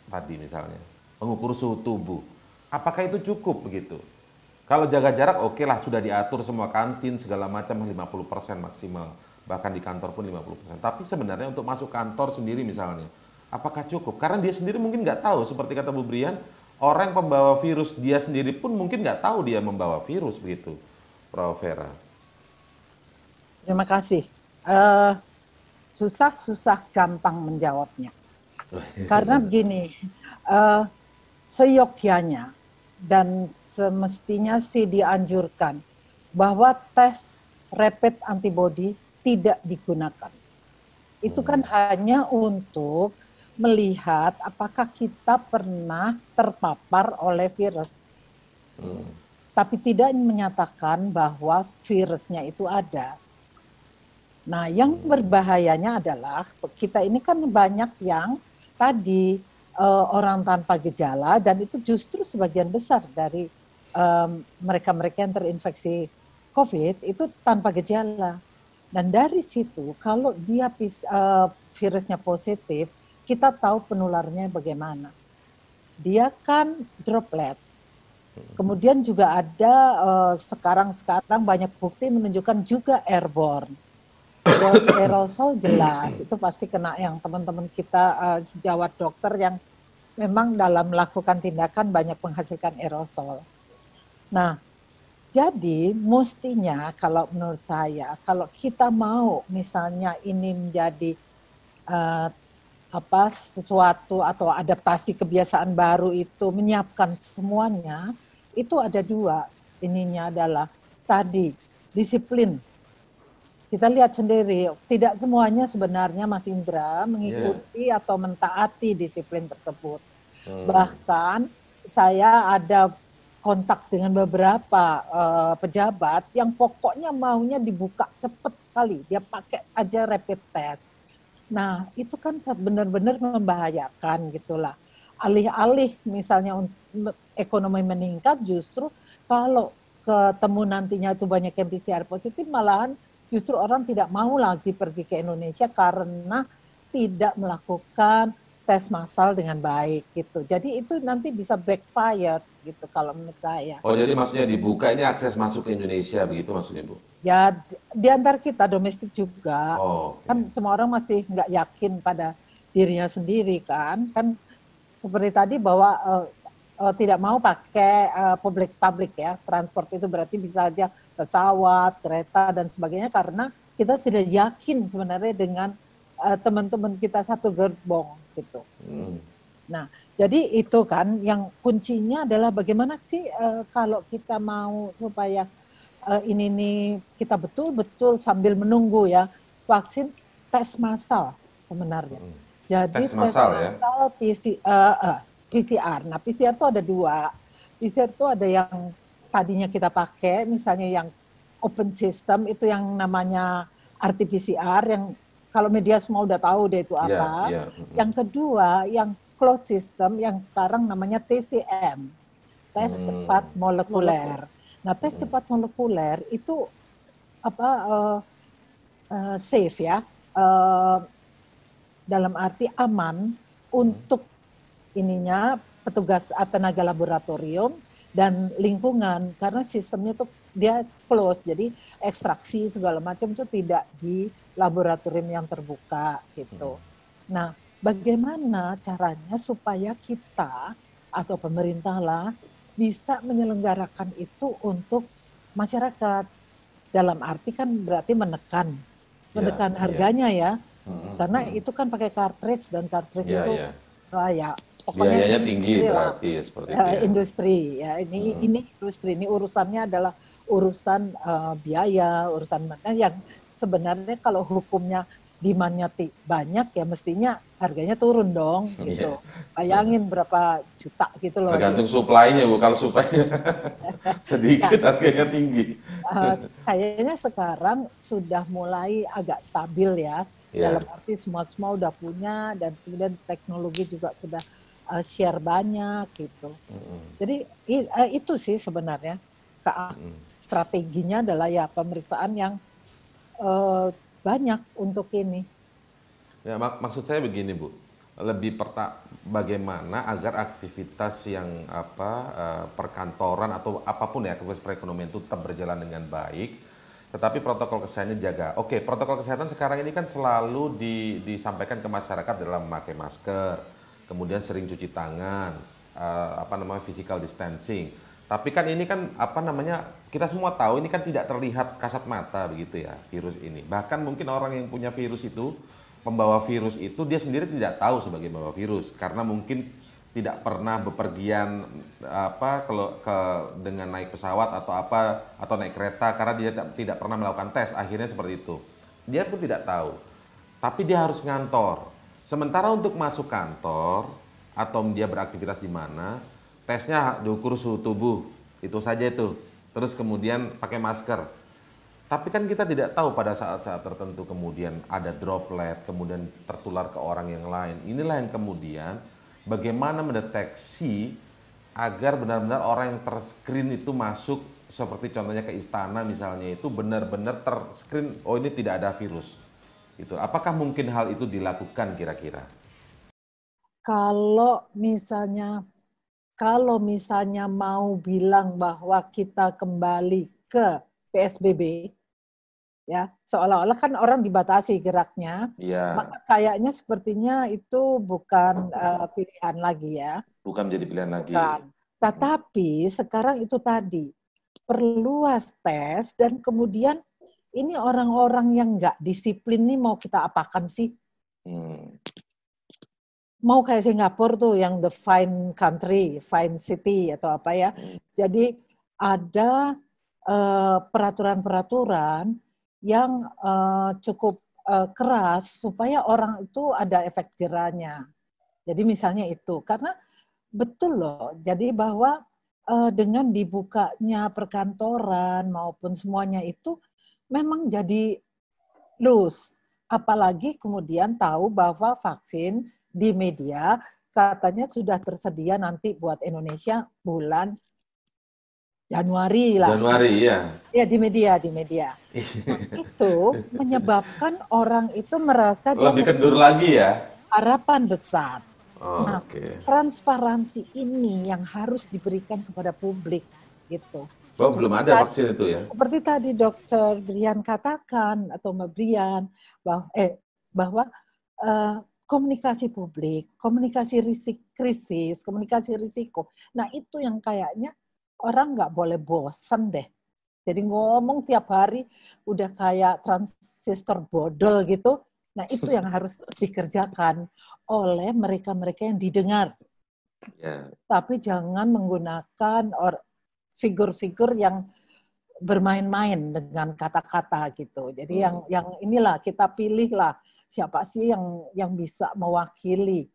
tadi misalnya pengukur suhu tubuh. Apakah itu cukup begitu? Kalau jaga jarak oke okay lah sudah diatur semua kantin segala macam 50% maksimal. Bahkan di kantor pun 50%. Tapi sebenarnya untuk masuk kantor sendiri misalnya apakah cukup? Karena dia sendiri mungkin nggak tahu seperti kata Bu Brian orang pembawa virus dia sendiri pun mungkin nggak tahu dia membawa virus begitu, Prof. Vera. Terima kasih. Eh, susah-susah gampang menjawabnya. Karena begini, uh, eh, seyogyanya dan semestinya sih dianjurkan bahwa tes rapid antibody tidak digunakan. Itu kan hmm. hanya untuk melihat apakah kita pernah terpapar oleh virus. Hmm. Tapi tidak menyatakan bahwa virusnya itu ada. Nah, yang hmm. berbahayanya adalah kita ini kan banyak yang tadi uh, orang tanpa gejala dan itu justru sebagian besar dari mereka-mereka um, yang terinfeksi COVID itu tanpa gejala. Dan dari situ kalau dia uh, virusnya positif, kita tahu penularnya bagaimana. Dia kan droplet. Hmm. Kemudian juga ada eh, sekarang-sekarang uh, banyak bukti menunjukkan juga airborne. Bos aerosol jelas itu pasti kena yang teman-teman kita uh, sejawat dokter yang memang dalam melakukan tindakan banyak menghasilkan aerosol. Nah, jadi mestinya kalau menurut saya kalau kita mau misalnya ini menjadi uh, apa sesuatu atau adaptasi kebiasaan baru itu menyiapkan semuanya itu ada dua ininya adalah tadi disiplin kita lihat sendiri tidak semuanya sebenarnya Mas Indra mengikuti yeah. atau mentaati disiplin tersebut hmm. bahkan saya ada kontak dengan beberapa uh, pejabat yang pokoknya maunya dibuka cepat sekali dia pakai aja rapid test Nah, itu kan benar-benar membahayakan gitulah. Alih-alih misalnya ekonomi meningkat justru kalau ketemu nantinya itu banyak yang PCR positif malahan justru orang tidak mau lagi pergi ke Indonesia karena tidak melakukan tes massal dengan baik gitu. Jadi itu nanti bisa backfire gitu kalau menurut saya. Oh jadi maksudnya dibuka ini akses masuk ke Indonesia begitu maksudnya Bu? Ya di antar kita domestik juga. Oh, okay. Kan semua orang masih nggak yakin pada dirinya sendiri kan. Kan seperti tadi bahwa uh, uh, tidak mau pakai uh, eh, publik public ya transport itu berarti bisa aja pesawat, kereta dan sebagainya karena kita tidak yakin sebenarnya dengan teman-teman uh, teman -teman kita satu gerbong gitu. Hmm. Nah, jadi itu kan yang kuncinya adalah bagaimana sih uh, kalau kita mau supaya uh, ini nih kita betul-betul sambil menunggu ya vaksin tes massal sebenarnya. Hmm. Jadi tes tes massal ya? PC, uh, eh, uh, PCR. Nah, PCR itu ada dua. PCR itu ada yang tadinya kita pakai, misalnya yang open system itu yang namanya RT-PCR yang kalau media semua udah tahu deh itu iya, apa. Yeah, yeah. Yang kedua, yang closed system yang sekarang namanya TCM, tes hmm. cepat molekuler. Nah, tes hmm. cepat molekuler itu apa uh, uh, safe ya, uh, dalam arti aman untuk ininya petugas tenaga laboratorium dan lingkungan karena sistemnya tuh dia close jadi ekstraksi segala macam itu tidak di laboratorium yang terbuka gitu. Hmm. Nah, bagaimana caranya supaya kita atau pemerintah lah bisa menyelenggarakan itu untuk masyarakat dalam arti kan berarti menekan iya, menekan ya, harganya ya, ya hmm, karena hmm. itu kan pakai cartridge dan cartridge ya, itu ya, oh, ya pokoknya biayanya tinggi industri berarti ya, seperti ah, ya, itu industri ya ini hmm. ini industri ini urusannya adalah urusan uh, biaya urusan mana yang sebenarnya kalau hukumnya demandnya banyak ya mestinya harganya turun dong iya. gitu. Yeah. Bayangin berapa juta gitu loh. Tergantung gitu. supply-nya bu, kalau supply sedikit iya. harganya tinggi. Uh, kayaknya sekarang sudah mulai agak stabil ya. Yeah. Dalam arti semua-semua udah punya dan kemudian teknologi juga sudah uh, share banyak gitu. Mm -hmm. Jadi uh, itu sih sebenarnya ke mm -hmm. strateginya adalah ya pemeriksaan yang Eh, banyak untuk ini. Ya, mak maksud saya begini Bu, lebih perta bagaimana agar aktivitas yang apa eh, perkantoran atau apapun ya aktivitas perekonomian itu tetap berjalan dengan baik, tetapi protokol kesehatannya jaga. Oke, protokol kesehatan sekarang ini kan selalu di, disampaikan ke masyarakat dalam memakai masker, kemudian sering cuci tangan, eh, apa namanya physical distancing. Tapi kan ini kan apa namanya kita semua tahu ini kan tidak terlihat kasat mata begitu ya virus ini. Bahkan mungkin orang yang punya virus itu pembawa virus itu dia sendiri tidak tahu sebagai pembawa virus karena mungkin tidak pernah bepergian apa kalau ke dengan naik pesawat atau apa atau naik kereta karena dia tidak tidak pernah melakukan tes akhirnya seperti itu. Dia pun tidak tahu. Tapi dia harus ngantor. Sementara untuk masuk kantor atau dia beraktivitas di mana, tesnya diukur suhu tubuh itu saja itu terus kemudian pakai masker tapi kan kita tidak tahu pada saat-saat tertentu kemudian ada droplet kemudian tertular ke orang yang lain inilah yang kemudian bagaimana mendeteksi agar benar-benar orang yang terscreen itu masuk seperti contohnya ke istana misalnya itu benar-benar terscreen oh ini tidak ada virus itu apakah mungkin hal itu dilakukan kira-kira kalau misalnya kalau misalnya mau bilang bahwa kita kembali ke PSBB, ya seolah-olah kan orang dibatasi geraknya, ya. maka kayaknya sepertinya itu bukan uh, pilihan lagi ya. Bukan menjadi pilihan lagi. Bukan. Tetapi sekarang itu tadi perluas tes dan kemudian ini orang-orang yang nggak disiplin nih mau kita apakan sih? Hmm mau kayak Singapura tuh yang the fine country, fine city atau apa ya. Hmm. Jadi ada peraturan eh, peraturan-peraturan yang uh, cukup uh, keras supaya orang itu ada efek jeranya. Jadi misalnya itu karena betul loh. Jadi bahwa uh, dengan dibukanya perkantoran maupun semuanya itu memang jadi loose. Apalagi kemudian tahu bahwa vaksin di media katanya sudah tersedia nanti buat Indonesia bulan Januari lah. Januari ya. Ya di media, di media. itu menyebabkan orang itu merasa lebih kendur lagi ya. Harapan besar. Oh, nah, okay. transparansi ini yang harus diberikan kepada publik gitu. Oh, belum ada vaksin itu ya. Seperti tadi dokter Brian katakan atau Mbak Brian eh, bahwa eh bahwa uh, komunikasi publik, komunikasi risik, krisis, komunikasi risiko. Nah itu yang kayaknya orang nggak boleh bosan deh. Jadi ngomong tiap hari udah kayak transistor bodol gitu. Nah itu yang harus dikerjakan oleh mereka-mereka yang didengar. Yeah. Tapi jangan menggunakan figur-figur yang bermain-main dengan kata-kata gitu. Jadi hmm. yang yang inilah kita pilihlah siapa sih yang yang bisa mewakili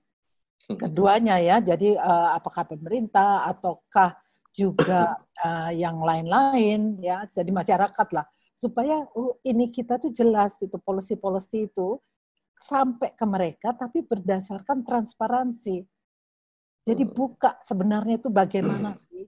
hmm. keduanya ya. Jadi uh, apakah pemerintah ataukah juga uh, yang lain-lain ya. Jadi masyarakat lah supaya uh, ini kita tuh jelas itu polisi-polisi itu sampai ke mereka tapi berdasarkan transparansi. Jadi hmm. buka sebenarnya itu bagaimana hmm. sih?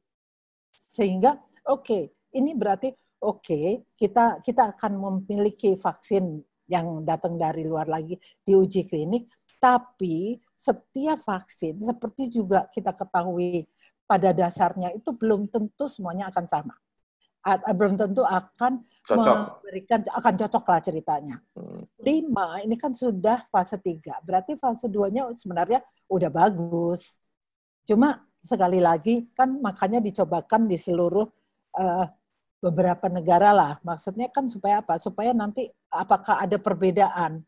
Sehingga oke, okay, ini berarti oke, okay, kita kita akan memiliki vaksin yang datang dari luar lagi diuji klinik, tapi setiap vaksin seperti juga kita ketahui pada dasarnya itu belum tentu semuanya akan sama. Eh, belum tentu akan cocok. memberikan akan cocok lah ceritanya. Hmm. Lima ini kan sudah fase tiga, berarti fase duanya sebenarnya udah bagus. Cuma sekali lagi kan makanya dicobakan di seluruh uh, beberapa negara lah. Maksudnya kan supaya apa? Supaya nanti apakah ada perbedaan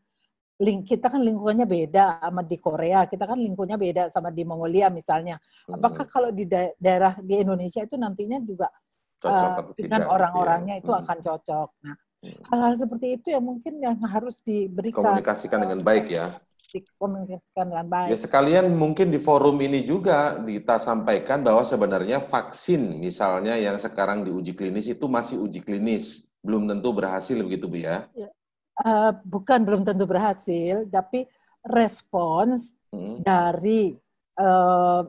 link kita kan lingkungannya beda sama di Korea, kita kan lingkungannya beda sama di Mongolia misalnya. Apakah hmm. kalau di daerah di Indonesia itu nantinya juga uh, dengan orang-orangnya iya. itu hmm. akan cocok. Nah, mm. hal-hal seperti itu yang mungkin yang harus diberikan komunikasikan dengan eh, baik ya. Dikomunikasikan dengan ya, baik. Ya sekalian mungkin di forum ini juga kita sampaikan bahwa sebenarnya vaksin misalnya yang sekarang diuji klinis itu masih uji klinis belum tentu berhasil begitu Bu ya? Uh, bukan belum tentu berhasil, tapi respons hmm. dari mereka eh,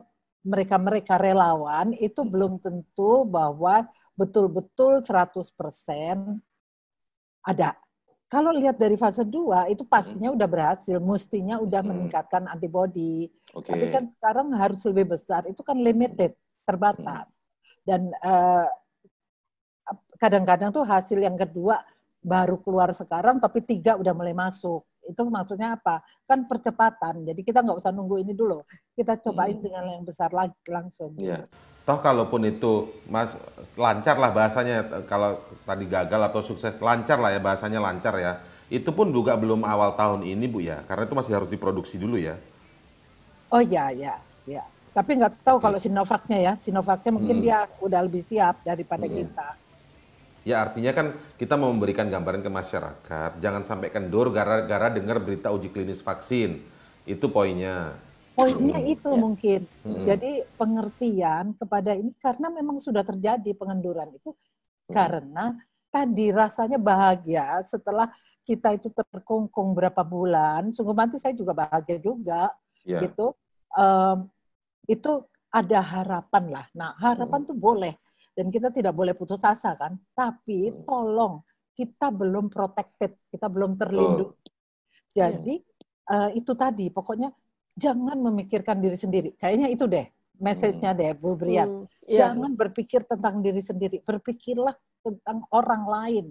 mereka-mereka relawan itu hmm. belum tentu bahwa betul-betul 100% ada. Kalau lihat dari fase 2 itu hmm. pastinya hmm. udah berhasil, mestinya udah hmm. meningkatkan antibody. Okay. Tapi kan sekarang harus lebih besar, itu kan limited, terbatas. Hmm. Dan uh, kadang-kadang tuh hasil yang kedua baru keluar sekarang tapi tiga udah mulai masuk itu maksudnya apa kan percepatan jadi kita nggak usah nunggu ini dulu kita cobain hmm. dengan yang besar lagi langsung Iya. toh kalaupun itu mas lancar lah bahasanya kalau tadi gagal atau sukses lancar lah ya bahasanya lancar ya itu pun juga belum awal tahun ini bu ya karena itu masih harus diproduksi dulu ya oh ya ya ya tapi nggak tahu kalau Sinovacnya ya Sinovacnya mungkin hmm. dia udah lebih siap daripada hmm. kita Ya artinya kan kita mau memberikan gambaran ke masyarakat, jangan sampai kendor gara-gara dengar berita uji klinis vaksin. Itu poinnya. Poinnya hmm. itu ya. mungkin. Hmm. Jadi pengertian kepada ini karena memang sudah terjadi pengenduran itu hmm. karena tadi rasanya bahagia setelah kita itu terkungkung berapa bulan, sungguh mati saya juga bahagia juga ya. gitu. Um, itu ada harapan lah. Nah, harapan hmm. tuh boleh dan kita tidak boleh putus asa kan tapi hmm. tolong kita belum protected kita belum terlindung hmm. jadi uh, itu tadi pokoknya jangan memikirkan diri sendiri kayaknya itu deh message-nya hmm. deh Bu Brian iya. jangan berpikir tentang diri sendiri berpikirlah tentang orang lain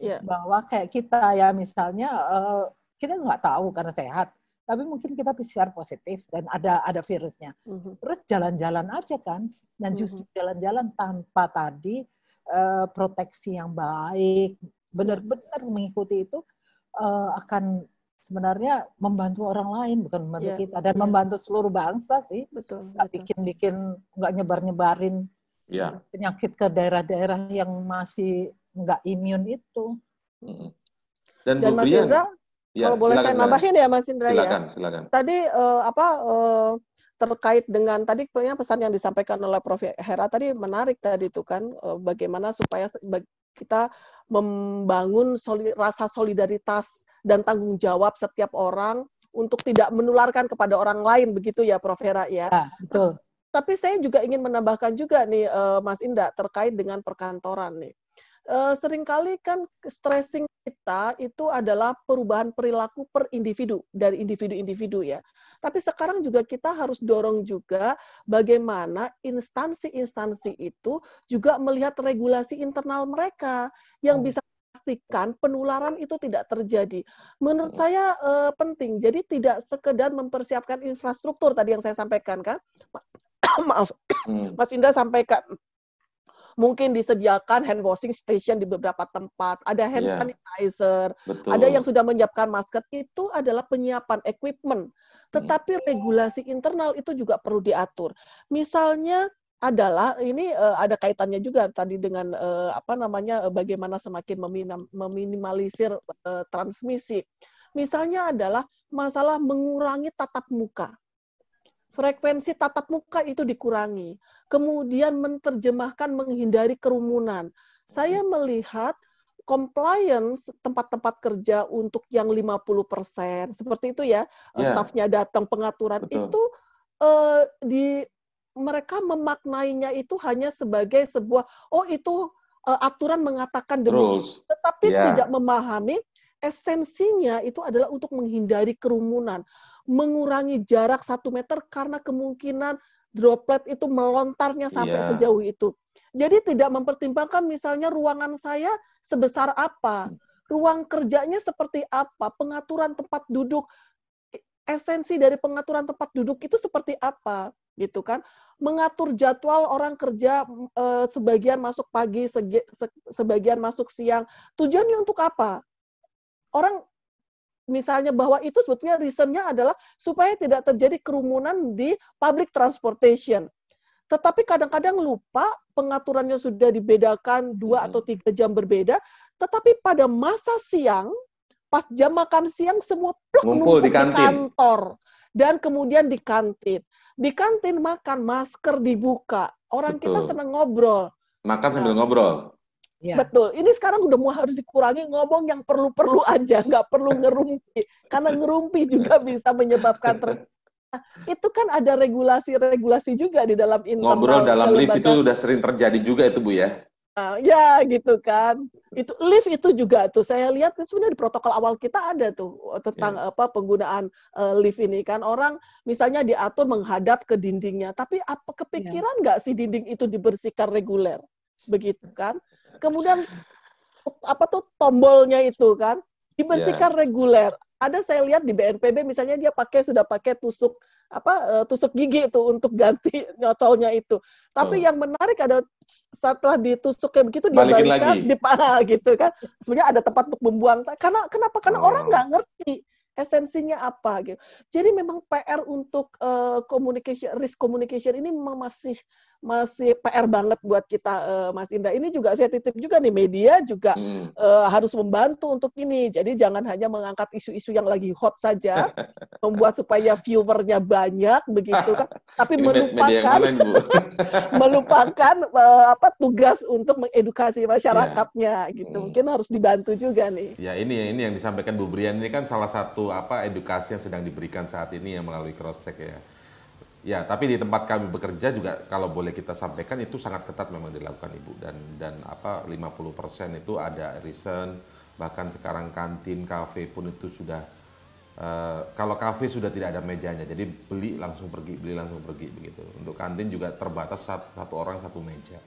iya. bahwa kayak kita ya misalnya uh, kita nggak tahu karena sehat tapi mungkin kita PCR positif dan ada ada virusnya. Mm-hmm. Terus jalan-jalan aja kan, dan mhm. justru jalan-jalan tanpa tadi uh, proteksi yang baik, benar-benar mengikuti itu uh, akan sebenarnya membantu orang lain bukan membantu yeah. kita dan yeah. membantu seluruh bangsa sih. Betul. Gak bikin-bikin nggak nyebar-nyebarin yeah. penyakit ke daerah-daerah yang masih nggak imun itu. Mm-hmm. Dan, dan Mas Indra, Ya, Kalau boleh silakan, saya nambahin ya Mas Indra silakan, ya. Silakan. Tadi uh, apa uh, terkait dengan tadi pesan yang disampaikan oleh Prof Hera tadi menarik tadi itu kan uh, bagaimana supaya kita membangun soli, rasa solidaritas dan tanggung jawab setiap orang untuk tidak menularkan kepada orang lain begitu ya Prof Hera ya. ya betul. Tapi saya juga ingin menambahkan juga nih uh, Mas Indah terkait dengan perkantoran nih Eh, seringkali kan stressing kita itu adalah perubahan perilaku per individu dari individu-individu ya. Tapi sekarang juga kita harus dorong juga bagaimana instansi-instansi itu juga melihat regulasi internal mereka yang hmm. bisa pastikan penularan itu tidak terjadi. Menurut hmm. saya uh, penting. Jadi tidak sekedar mempersiapkan infrastruktur tadi yang saya sampaikan kan. Maaf. Hmm. Mas Indra sampaikan mungkin disediakan hand washing station di beberapa tempat, ada hand yeah. sanitizer, Betul. ada yang sudah menyiapkan masker, itu adalah penyiapan equipment. Hmm. Tetapi hmm. regulasi internal itu juga perlu diatur. Misalnya adalah ini uh, ada kaitannya juga tadi dengan uh, apa namanya uh, bagaimana semakin meminam, meminimalisir uh, transmisi. Misalnya adalah masalah mengurangi tatap muka frekuensi tatap muka itu dikurangi. Kemudian menerjemahkan menghindari kerumunan. Saya melihat compliance tempat-tempat kerja untuk yang 50% seperti itu ya, eh, yeah. stafnya datang pengaturan Betul. itu eh, di mereka memaknainya itu hanya sebagai sebuah oh itu uh, aturan mengatakan demikian tetapi yeah. tidak memahami esensinya itu adalah untuk menghindari kerumunan mengurangi jarak satu meter karena kemungkinan droplet itu melontarnya sampai yeah. sejauh itu. Jadi tidak mempertimbangkan misalnya ruangan saya sebesar apa, ruang kerjanya seperti apa, pengaturan tempat duduk, esensi dari pengaturan tempat duduk itu seperti apa, gitu kan? Mengatur jadwal orang kerja eh, sebagian masuk pagi, sebagian masuk siang. Tujuannya untuk apa? Orang misalnya bahwa itu sebetulnya reasonnya adalah supaya tidak terjadi kerumunan di public transportation. Tetapi kadang-kadang lupa pengaturannya sudah dibedakan dua atau tiga jam berbeda, tetapi pada masa siang, pas jam makan siang semua plok di, kantin. di kantor dan kemudian di kantin. Di kantin makan masker dibuka, orang Betul. kita senang ngobrol. Makan nah, sambil nah, ngobrol Yeah. Betul. Ini sekarang udah mau harus dikurangi ngomong yang perlu-perlu aja, nggak perlu ngerumpi. Karena ngerumpi juga bisa menyebabkan ter nah, itu kan ada regulasi-regulasi juga di dalam internal. Ngobrol dalam lift itu udah sering terjadi juga itu Bu ya? Nah, ya gitu kan. Itu lift itu juga tuh saya lihat kan sebenarnya di protokol awal kita ada tuh eh, tentang yeah. apa penggunaan uh, lift ini kan orang misalnya diatur menghadap ke dindingnya, tapi apa kepikiran ya. nggak yeah. sih dinding itu dibersihkan reguler? Begitu kan? kemudian apa tuh tombolnya itu kan dibersihkan yeah. reguler. Ada saya lihat di BNPB misalnya dia pakai sudah pakai tusuk apa eh, tusuk gigi itu untuk ganti nyocolnya itu. Tapi hmm. yang menarik ada setelah ditusuk kayak begitu dia Balikin lagi. di pala gitu kan. Sebenarnya ada tempat untuk membuang. Karena kenapa? Karena hmm. orang nggak ngerti esensinya apa gitu. Jadi memang PR untuk uh, communication risk communication ini memang masih masih PR banget buat kita uh, Mas Indra. Ini juga saya titip juga nih media juga uh, harus membantu untuk ini. Jadi jangan hanya mengangkat isu-isu yang lagi hot saja, membuat supaya viewernya banyak begitu kan, tapi melupakan melupakan uh, apa tugas untuk mengedukasi masyarakatnya ya. gitu. Hmm. Mungkin harus dibantu juga nih. Ya ini ini yang disampaikan Bu Brian ini kan salah satu apa edukasi yang sedang diberikan saat ini yang melalui cross check ya. Ya, tapi di tempat kami bekerja juga kalau boleh kita sampaikan itu sangat ketat memang dilakukan Ibu dan dan apa 50% itu ada reason bahkan sekarang kantin, kafe pun itu sudah uh, kalau kafe sudah tidak ada mejanya. Jadi beli langsung pergi, beli langsung pergi begitu. Untuk kantin juga terbatas satu, satu orang satu meja.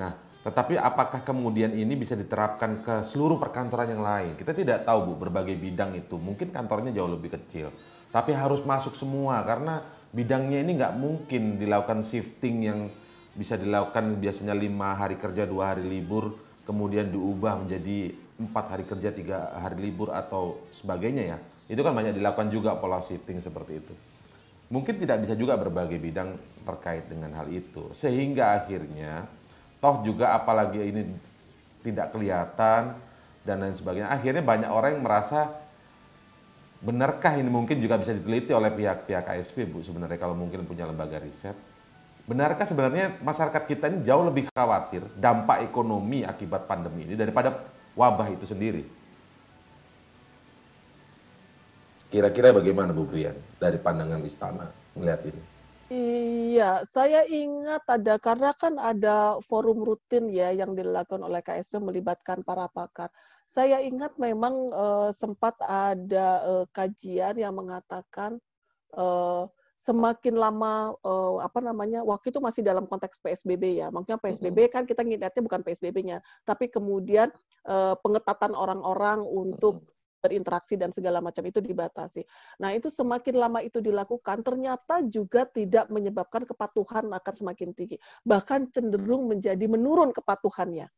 Nah, tetapi apakah kemudian ini bisa diterapkan ke seluruh perkantoran yang lain? Kita tidak tahu Bu berbagai bidang itu. Mungkin kantornya jauh lebih kecil, tapi harus masuk semua karena bidangnya ini nggak mungkin dilakukan shifting yang bisa dilakukan biasanya lima hari kerja dua hari libur kemudian diubah menjadi empat hari kerja tiga hari libur atau sebagainya ya itu kan banyak dilakukan juga pola shifting seperti itu mungkin tidak bisa juga berbagai bidang terkait dengan hal itu sehingga akhirnya toh juga apalagi ini tidak kelihatan dan lain sebagainya akhirnya banyak orang yang merasa benarkah ini mungkin juga bisa diteliti oleh pihak-pihak KSP Bu sebenarnya kalau mungkin punya lembaga riset? Benarkah sebenarnya masyarakat kita ini jauh lebih khawatir dampak ekonomi akibat pandemi ini daripada wabah itu sendiri? Kira-kira bagaimana Bu Brian dari pandangan istana melihat ini? Iya, saya ingat ada karena kan ada forum rutin ya yang dilakukan oleh KSP melibatkan para pakar. Saya ingat memang uh, sempat ada uh, kajian yang mengatakan uh, semakin lama uh, apa namanya waktu itu masih dalam konteks PSBB ya. Maksudnya PSBB kan kita ngelihatnya bukan PSBB-nya, tapi kemudian uh, pengetatan orang-orang untuk berinteraksi dan segala macam itu dibatasi. Nah, itu semakin lama itu dilakukan ternyata juga tidak menyebabkan kepatuhan akan semakin tinggi, bahkan cenderung menjadi menurun kepatuhannya.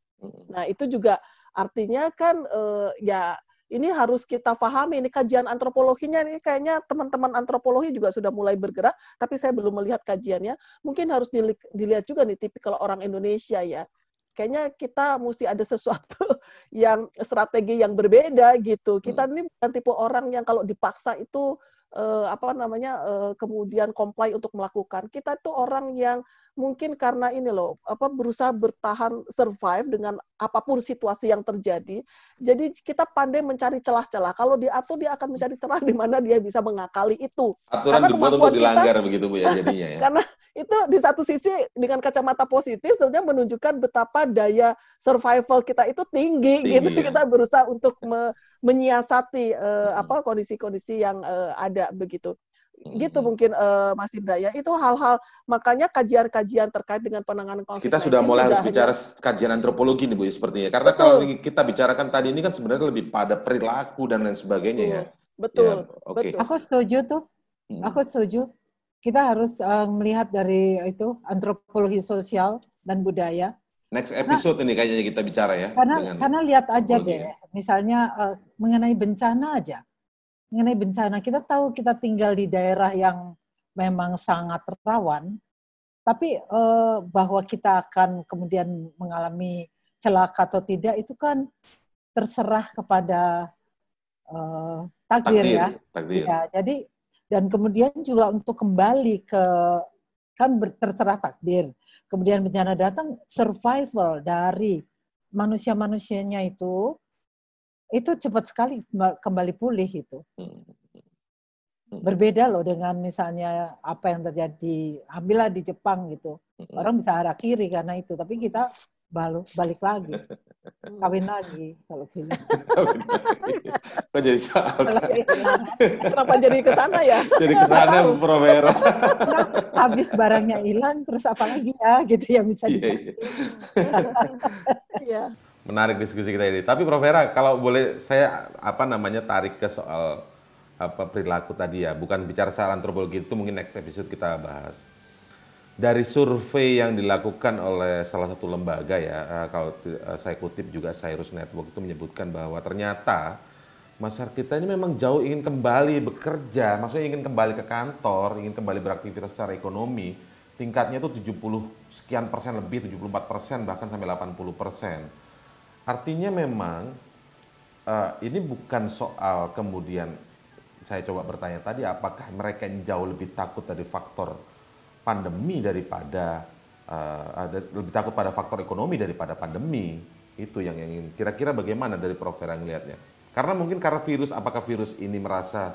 Nah, itu juga artinya kan uh, ya ini harus kita fahami. ini kajian antropologinya ini kayaknya teman-teman antropologi juga sudah mulai bergerak tapi saya belum melihat kajiannya mungkin harus dilihat juga nih tipikal orang Indonesia ya kayaknya kita mesti ada sesuatu yang strategi yang berbeda gitu. Kita hmm. ini bukan tipe orang yang kalau dipaksa itu eh, apa namanya eh, kemudian comply untuk melakukan. Kita itu orang yang mungkin karena ini loh apa berusaha bertahan survive dengan apapun situasi yang terjadi jadi kita pandai mencari celah-celah kalau diatur dia akan mencari celah di mana dia bisa mengakali itu aturan karena dibuat untuk dilanggar kita, begitu bu ya jadinya ya karena itu di satu sisi dengan kacamata positif sebenarnya menunjukkan betapa daya survival kita itu tinggi, tinggi gitu ya. kita berusaha untuk me, menyiasati uh, apa kondisi-kondisi yang uh, ada begitu gitu mungkin uh, Mas Indra ya itu hal-hal makanya kajian-kajian terkait dengan penanganan konflik kita sudah mulai harus bicara kajian antropologi nih Bu ya, sepertinya karena Betul. kalau kita bicarakan tadi ini kan sebenarnya lebih pada perilaku dan lain sebagainya ya. Betul. ya Betul. Ya, Oke. Okay. Aku setuju tuh. Aku setuju. Kita harus uh, melihat dari itu antropologi sosial dan budaya. Next episode karena, ini kayaknya kita bicara ya. Karena karena lihat aja deh, ya. misalnya uh, mengenai bencana aja mengenai bencana. Kita tahu kita tinggal di daerah yang memang sangat rawan, tapi eh, bahwa kita akan kemudian mengalami celaka atau tidak itu kan terserah kepada eh, takdir, takdir ya. Takdir. ya. Jadi dan kemudian juga untuk kembali ke kan terserah takdir. Kemudian bencana datang survival dari manusia-manusianya itu itu cepat sekali kembali pulih itu. Hmm. Berbeda loh dengan misalnya apa yang terjadi ambillah di Jepang gitu. Hmm. Orang bisa arah kiri karena itu, tapi kita balu balik lagi. Hmm. Kawin lagi kalau gini. Kok jadi soal? Kenapa jadi ke sana ya? Jadi ke sana Pro Vera. Nah, habis barangnya hilang terus apa lagi ya gitu yang bisa diganti. Iya. menarik diskusi kita ini. Tapi Prof Vera, kalau boleh saya apa namanya tarik ke soal apa perilaku tadi ya, bukan bicara soal antropologi itu mungkin next episode kita bahas. Dari survei yang dilakukan oleh salah satu lembaga ya, eh, kalau eh, saya kutip juga Cyrus Network itu menyebutkan bahwa ternyata masyarakat kita ini memang jauh ingin kembali bekerja, maksudnya ingin kembali ke kantor, ingin kembali beraktivitas secara ekonomi, tingkatnya itu 70 sekian persen lebih, 74 persen bahkan sampai 80 persen Artinya memang uh, ini bukan soal kemudian saya coba bertanya tadi apakah mereka yang jauh lebih takut dari faktor pandemi daripada uh, lebih takut pada faktor ekonomi daripada pandemi itu yang ingin kira-kira bagaimana dari Prof Vera lihatnya karena mungkin karena virus apakah virus ini merasa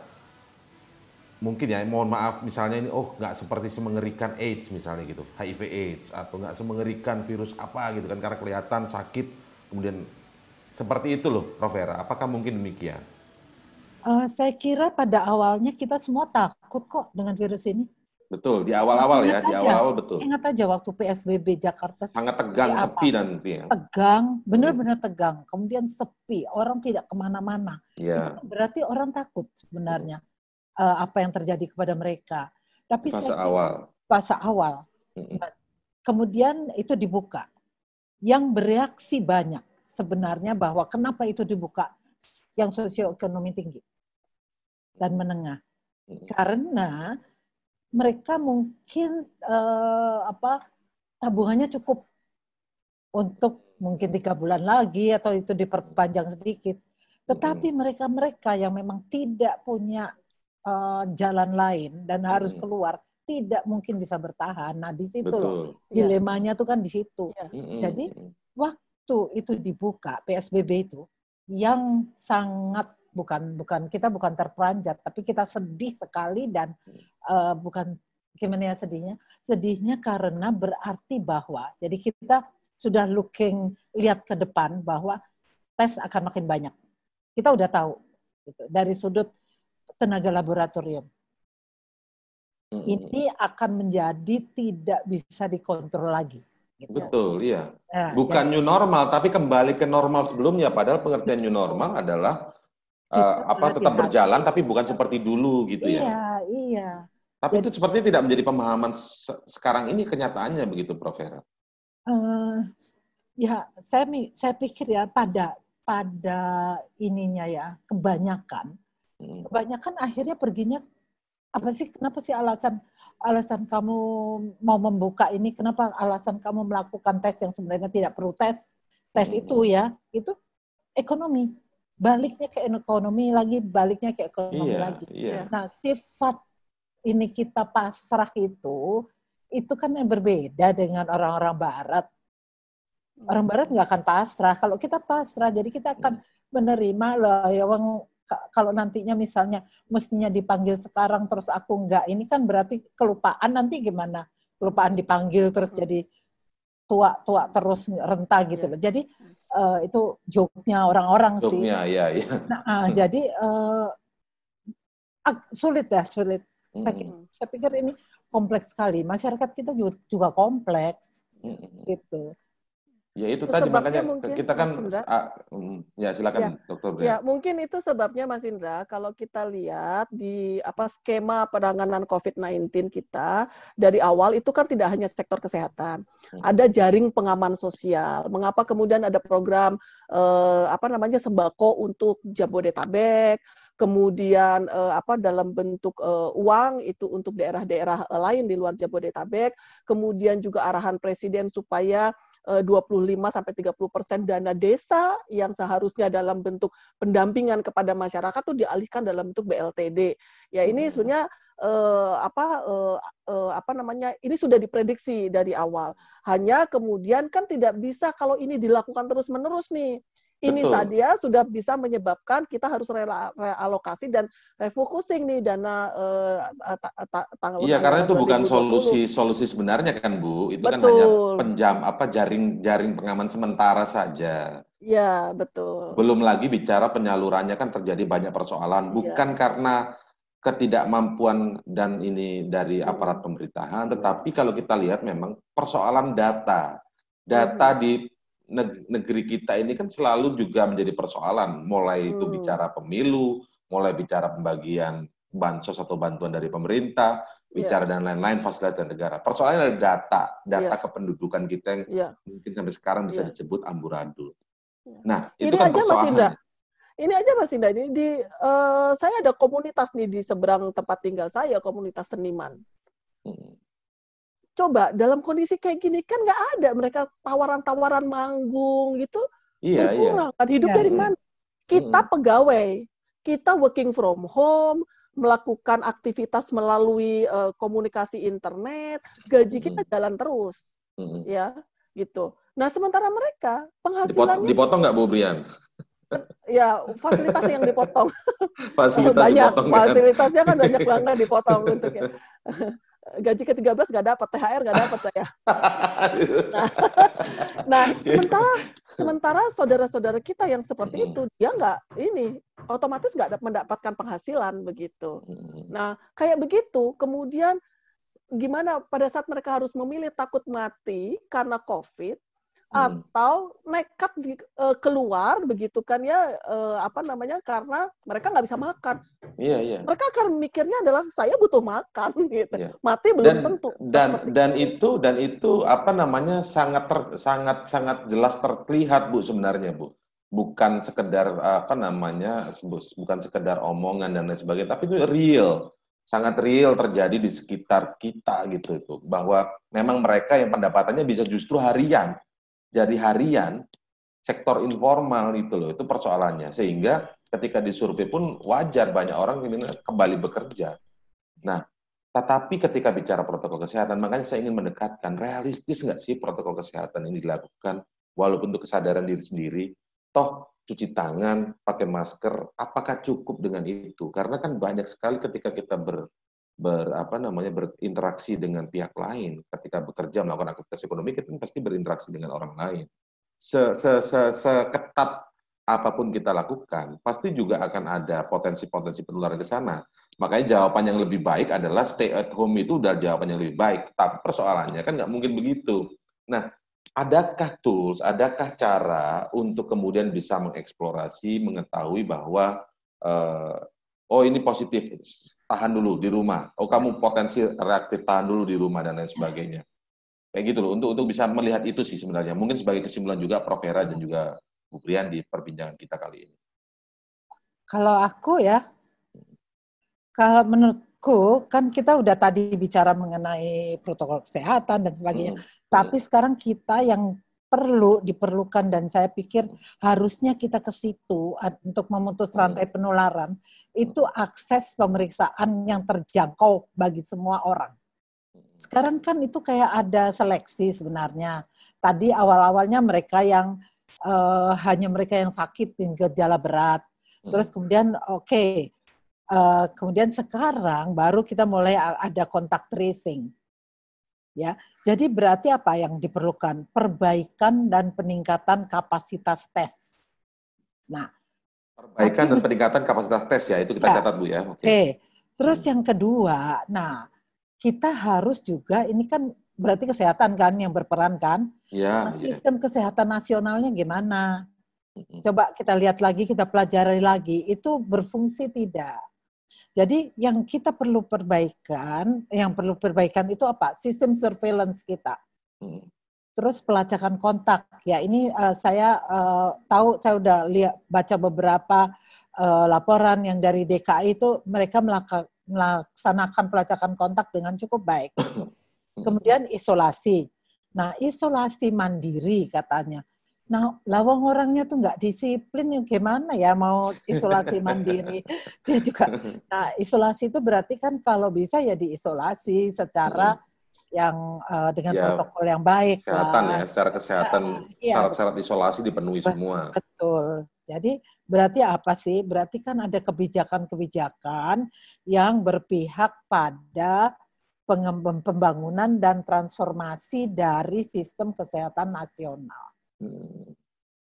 mungkin ya mohon maaf misalnya ini oh nggak seperti semengerikan AIDS misalnya gitu HIV AIDS atau nggak semengerikan virus apa gitu kan karena kelihatan sakit kemudian seperti itu loh Prof. Vera, apakah mungkin demikian? Uh, saya kira pada awalnya kita semua takut kok dengan virus ini. Betul, di awal-awal ya, di awal-awal betul. Ingat aja waktu PSBB Jakarta. Sangat tegang, apa? sepi nanti ya. Tegang, benar-benar hmm. tegang. Kemudian sepi, orang tidak kemana-mana. Ya. Itu kan berarti orang takut sebenarnya uh, apa yang terjadi kepada mereka. Tapi fase saya, awal. Fase awal. Mm -mm. Kemudian itu dibuka yang bereaksi banyak sebenarnya bahwa kenapa itu dibuka yang sosioekonomi tinggi dan menengah hmm. karena mereka mungkin eh, apa tabungannya cukup untuk mungkin tiga bulan lagi atau itu diperpanjang sedikit hmm. tetapi mereka-mereka yang memang tidak punya uh, jalan lain dan harus hmm. keluar tidak mungkin bisa bertahan. Nah, di situ Betul. loh iya. dilemanya ya. tuh kan di situ. Ya. Jadi waktu itu dibuka PSBB itu yang sangat bukan bukan kita bukan terperanjat, tapi kita sedih sekali dan uh, bukan gimana ya sedihnya? Sedihnya karena berarti bahwa jadi kita sudah looking lihat ke depan bahwa tes akan makin banyak. Kita udah tahu gitu, dari sudut tenaga laboratorium hmm. ini akan menjadi tidak bisa dikontrol lagi. Gitu. Betul, iya. Nah, Bukan jadi, new normal, tapi kembali ke normal sebelumnya. Padahal pengertian new normal adalah uh, apa tetap berjalan, tapi bukan seperti dulu, gitu iya, ya. Iya, iya. Tapi jadi, itu seperti tidak menjadi pemahaman se sekarang ini kenyataannya, begitu, Prof. Vera? Uh, eh, ya, saya saya pikir ya pada pada ininya ya kebanyakan, kebanyakan akhirnya perginya apa sih kenapa sih alasan alasan kamu mau membuka ini kenapa alasan kamu melakukan tes yang sebenarnya tidak perlu tes tes hmm. itu ya itu ekonomi baliknya ke ekonomi lagi baliknya ke ekonomi yeah, lagi yeah. nah sifat ini kita pasrah itu itu kan yang berbeda dengan orang-orang barat orang barat nggak akan pasrah kalau kita pasrah jadi kita akan hmm. menerima loh ya kalau nantinya misalnya mestinya dipanggil sekarang terus aku enggak, ini kan berarti kelupaan nanti gimana? Kelupaan dipanggil terus hmm. jadi tua-tua terus renta gitu iya. loh. Jadi uh, itu joknya orang-orang sih. ya, ya. Nah, uh, jadi uh, sulit ya, sulit. Saya, hmm. saya pikir ini kompleks sekali. Masyarakat kita juga, kompleks hmm. gitu. Ya itu tadi sebabnya makanya mungkin, kita kan ah, ya silakan ya, dokter. Ya. ya mungkin itu sebabnya Mas Indra kalau kita lihat di apa skema penanganan COVID-19 kita dari awal itu kan tidak hanya sektor kesehatan. Hmm. Ada jaring pengaman sosial. Mengapa kemudian ada program eh, apa namanya sembako untuk Jabodetabek, kemudian eh, apa dalam bentuk eh, uang itu untuk daerah-daerah eh, lain di luar Jabodetabek, kemudian juga arahan presiden supaya 25 eh, sampai 30% dana desa yang seharusnya dalam bentuk pendampingan kepada masyarakat tuh dialihkan dalam bentuk BLTD. Ya ini hmm. sebenarnya eh, apa eh, eh, apa namanya? Ini sudah diprediksi dari awal. Hanya kemudian kan tidak bisa kalau ini dilakukan terus-menerus nih ini Betul. saja sudah bisa menyebabkan kita harus realokasi dan refocusing nih dana eh, tanggal Iya, karena itu bukan solusi solusi sebenarnya kan, Bu. Itu betul. kan hanya penjam apa jaring-jaring pengaman sementara saja. Ya, betul. Belum lagi bicara penyalurannya kan terjadi banyak persoalan iya. bukan ya. karena ketidakmampuan dan ini dari aparat pemerintahan, tetapi kalau kita lihat memang persoalan data. Data mm-hmm. di negeri kita ini kan selalu juga menjadi persoalan, mulai itu hmm. bicara pemilu, mulai bicara pembagian bansos atau bantuan dari pemerintah, ya. bicara yeah. dan lain-lain fasilitas negara. Persoalannya adalah data, data yeah. kependudukan kita yang yeah. mungkin sampai sekarang bisa yeah. disebut amburadul. Yeah. Nah, itu ini kan aja persoalan. Mas ini aja Mas Indah, ini di uh, saya ada komunitas nih di seberang tempat tinggal saya, komunitas seniman. Hmm coba dalam kondisi kayak gini kan nggak ada mereka tawaran-tawaran manggung gitu iya, berkurang iya. kan hidup iya, dari iya. mana kita pegawai kita working from home melakukan aktivitas melalui uh, komunikasi internet gaji kita jalan terus mm ya gitu nah sementara mereka penghasilannya dipotong nggak Bu Brian ya fasilitas yang dipotong fasilitas banyak dipotong, kan? fasilitasnya kan banyak banget dipotong untuknya. gaji ke-13 gak dapat THR gak dapat saya. Nah, nah sementara sementara saudara-saudara kita yang seperti itu dia nggak ini otomatis nggak mendapatkan penghasilan begitu. Nah kayak begitu kemudian gimana pada saat mereka harus memilih takut mati karena COVID hmm. atau nekat di, uh, keluar begitu kan ya uh, apa namanya karena mereka nggak bisa makan. Iya yeah, iya. Yeah. Mereka akan mikirnya adalah saya butuh makan gitu. Yeah. Mati belum dan, tentu. Dan Seperti dan itu. dan itu apa namanya sangat ter, sangat sangat jelas terlihat Bu sebenarnya Bu. Bukan sekedar eh, apa namanya bukan sekedar omongan dan lain sebagainya tapi itu real sangat real terjadi di sekitar kita gitu itu bahwa memang mereka yang pendapatannya bisa justru harian jadi harian sektor informal itu loh itu persoalannya sehingga ketika disurvei pun wajar banyak orang kembali bekerja. Nah, tetapi ketika bicara protokol kesehatan, makanya saya ingin mendekatkan, realistis nggak sih protokol kesehatan ini dilakukan, walaupun untuk kesadaran diri sendiri, toh cuci tangan, pakai masker, apakah cukup dengan itu? Karena kan banyak sekali ketika kita ber, ber, apa namanya berinteraksi dengan pihak lain ketika bekerja melakukan aktivitas ekonomi kita pasti berinteraksi dengan orang lain se, se, se, seketat apapun kita lakukan pasti juga akan ada potensi-potensi penularan di sana makanya jawaban yang lebih baik adalah stay at home itu udah jawaban yang lebih baik tapi persoalannya kan nggak mungkin begitu nah adakah tools adakah cara untuk kemudian bisa mengeksplorasi mengetahui bahwa eh, oh ini positif, tahan dulu di rumah. Oh kamu potensi reaktif, tahan dulu di rumah dan lain sebagainya. Kayak gitu loh, untuk untuk bisa melihat itu sih sebenarnya. Mungkin sebagai kesimpulan juga Prof. Hera dan juga Bu Brian di perbincangan kita kali ini. Kalau aku ya, kalau menurutku kan kita udah tadi bicara mengenai protokol kesehatan dan sebagainya. Hmm. Tapi sekarang kita yang perlu diperlukan dan saya pikir harusnya kita ke situ untuk memutus hmm. rantai penularan itu akses pemeriksaan yang terjangkau bagi semua orang. Sekarang kan itu kayak ada seleksi sebenarnya. Tadi awal-awalnya mereka yang uh, hanya mereka yang sakit gejala berat. Hmm. Terus kemudian oke okay, uh, eh, kemudian sekarang baru kita mulai ada kontak tracing ya. Jadi berarti apa yang diperlukan? Perbaikan dan peningkatan kapasitas tes. Nah, perbaikan dan peningkatan kapasitas tes ya, itu kita ya, catat Bu ya. Oke. Okay. Okay. Terus yang kedua, nah kita harus juga ini kan berarti kesehatan kan yang berperan kan? Ya, nah, iya. sistem ya. kesehatan nasionalnya gimana? Coba kita lihat lagi, kita pelajari lagi. Itu berfungsi tidak? Jadi yang kita perlu perbaikan, yang perlu perbaikan itu apa? Sistem surveillance kita. Hmm. Terus pelacakan kontak. Ya ini uh, saya uh, tahu, saya udah lihat baca beberapa uh, laporan yang dari DKI itu mereka melaksanakan pelacakan kontak dengan cukup baik. Kemudian isolasi. Nah, isolasi mandiri katanya. Nah, lawang orangnya tuh nggak disiplin, yang gimana ya mau isolasi mandiri? Dia juga. Nah, isolasi itu berarti kan kalau bisa ya diisolasi secara hmm. yang uh, dengan ya, protokol yang baik. Kesehatan lah. ya, secara kesehatan nah, iya. syarat-syarat ya, isolasi dipenuhi betul. semua. Betul. Jadi berarti apa sih? Berarti kan ada kebijakan-kebijakan yang berpihak pada pembangunan dan transformasi dari sistem kesehatan nasional. Hmm.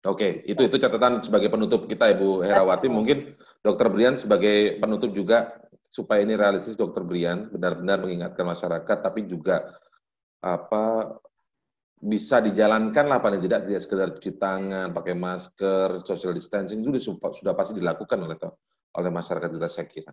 Oke, okay. itu itu catatan sebagai penutup kita Ibu Herawati. Mungkin Dokter Brian sebagai penutup juga supaya ini realistis Dokter Brian benar-benar mengingatkan masyarakat, tapi juga apa bisa dijalankan lah paling tidak tidak sekedar cuci tangan, pakai masker, social distancing itu sudah pasti dilakukan oleh oleh masyarakat kita saya kira.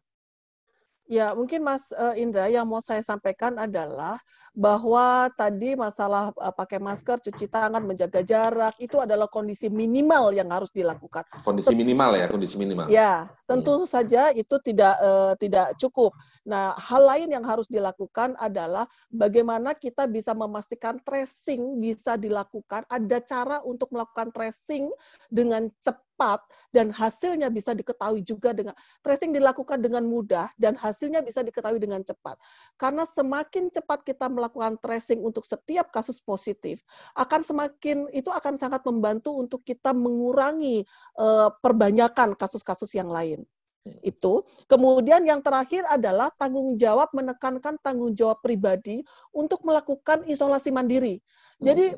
Ya, mungkin Mas eh, Indra yang mau saya sampaikan adalah bahwa tadi masalah eh, pakai masker, cuci tangan, menjaga jarak itu adalah kondisi minimal yang harus dilakukan. Kondisi minimal ya, kondisi minimal. Ya, hmm. tentu hmm. saja itu tidak uh, tidak cukup. Nah, hal lain yang harus dilakukan adalah bagaimana kita bisa memastikan tracing bisa dilakukan, ada cara untuk melakukan tracing dengan cepat cepat dan hasilnya bisa diketahui juga dengan tracing dilakukan dengan mudah dan hasilnya bisa diketahui dengan cepat. Karena semakin cepat kita melakukan tracing untuk setiap kasus positif, akan semakin itu akan sangat membantu untuk kita mengurangi uh, perbanyakan kasus-kasus yang lain itu. Kemudian yang terakhir adalah tanggung jawab menekankan tanggung jawab pribadi untuk melakukan isolasi mandiri. Jadi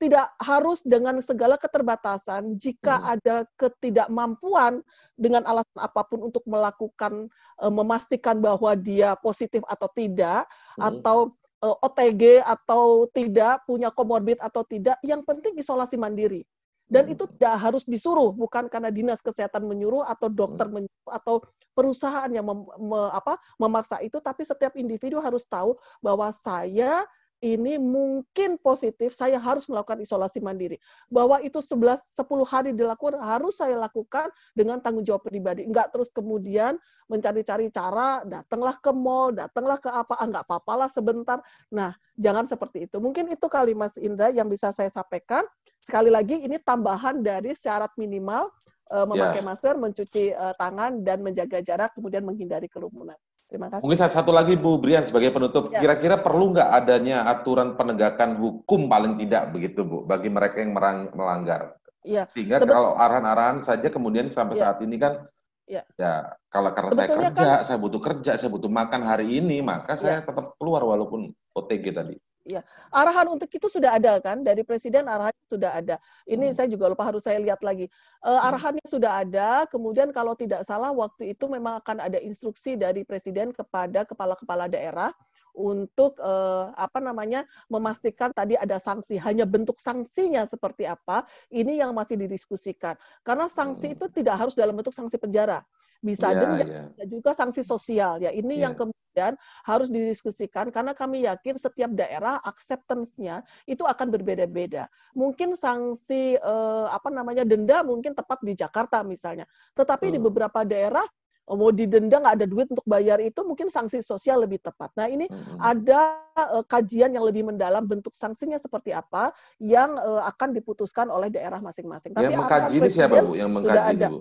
tidak harus dengan segala keterbatasan jika hmm. ada ketidakmampuan dengan alasan apapun untuk melakukan uh, memastikan bahwa dia positif atau tidak hmm. atau uh, e, OTG atau tidak punya komorbid atau tidak yang penting isolasi mandiri dan hmm. itu tidak harus disuruh bukan karena dinas kesehatan menyuruh atau hmm. dokter hmm. menyuruh atau perusahaan yang mem, me, apa memaksa itu tapi setiap individu harus tahu bahwa saya ini mungkin positif, saya harus melakukan isolasi mandiri. Bahwa itu 11 10 hari dilakukan harus saya lakukan dengan tanggung jawab pribadi. Enggak terus kemudian mencari-cari cara, datanglah ke mall, datanglah ke apa, enggak ah, apa-apalah sebentar. Nah, jangan seperti itu. Mungkin itu kali Mas Indra yang bisa saya sampaikan. Sekali lagi ini tambahan dari syarat minimal eh, memakai yeah. masker, mencuci eh, tangan dan menjaga jarak kemudian menghindari kerumunan. Terima kasih. Mungkin satu lagi Bu Brian sebagai penutup, ya. kira-kira perlu nggak adanya aturan penegakan hukum paling tidak begitu Bu bagi mereka yang merang, melanggar? Ya. Sehingga Sebet kalau arahan-arahan saja kemudian sampai ya. saat ini kan ya, ya kalau karena Sebetulnya saya kerja, kan, saya butuh kerja, saya butuh makan hari ini, maka ya. saya tetap keluar walaupun OTG tadi. Ya, arahan untuk itu sudah ada kan dari presiden arahan sudah ada. Ini hmm. saya juga lupa harus saya lihat lagi. Uh, arahannya sudah ada. Kemudian kalau tidak salah waktu itu memang akan ada instruksi dari presiden kepada kepala-kepala daerah untuk uh, apa namanya memastikan tadi ada sanksi hanya bentuk sanksinya seperti apa ini yang masih didiskusikan karena sanksi hmm. itu tidak harus dalam bentuk sanksi penjara bisa yeah, denda yeah. juga sanksi sosial ya ini yeah. yang kemudian dan harus didiskusikan karena kami yakin setiap daerah acceptance-nya itu akan berbeda-beda. Mungkin sanksi eh, apa namanya denda mungkin tepat di Jakarta misalnya, tetapi hmm. di beberapa daerah oh, mau didenda nggak ada duit untuk bayar itu mungkin sanksi sosial lebih tepat. Nah ini hmm. ada eh, kajian yang lebih mendalam bentuk sanksinya seperti apa yang eh, akan diputuskan oleh daerah masing-masing. Yang mengkaji ini siapa bu? Yang mengkaji ada. bu?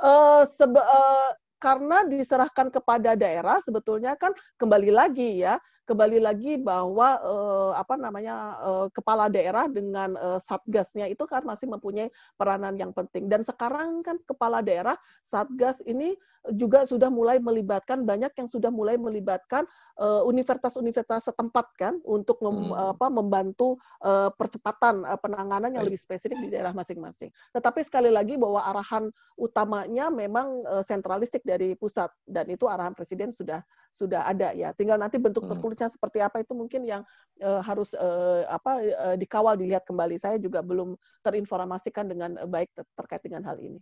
Uh, sebe- uh, karena diserahkan kepada daerah sebetulnya kan kembali lagi ya kembali lagi bahwa eh, apa namanya eh, kepala daerah dengan eh, satgasnya itu kan masih mempunyai peranan yang penting dan sekarang kan kepala daerah satgas ini juga sudah mulai melibatkan banyak yang sudah mulai melibatkan eh, universitas-universitas setempat kan untuk mem, hmm. apa, membantu uh, percepatan uh, penanganan yang lebih spesifik di daerah masing-masing. Tetapi sekali lagi bahwa arahan utamanya memang uh, sentralistik dari pusat dan itu arahan presiden sudah sudah ada ya. Tinggal nanti bentuk hmm. tertulisnya seperti apa itu mungkin yang uh, harus uh, apa uh, dikawal dilihat kembali. Saya juga belum terinformasikan dengan baik terkait dengan hal ini.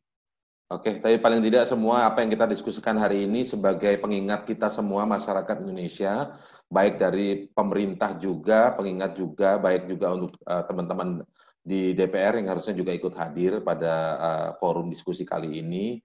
Oke, tapi paling tidak semua apa yang kita diskusikan hari ini sebagai pengingat kita semua masyarakat Indonesia, baik dari pemerintah juga, pengingat juga, baik juga untuk eh, teman-teman di DPR yang harusnya juga ikut hadir pada eh, forum diskusi kali ini.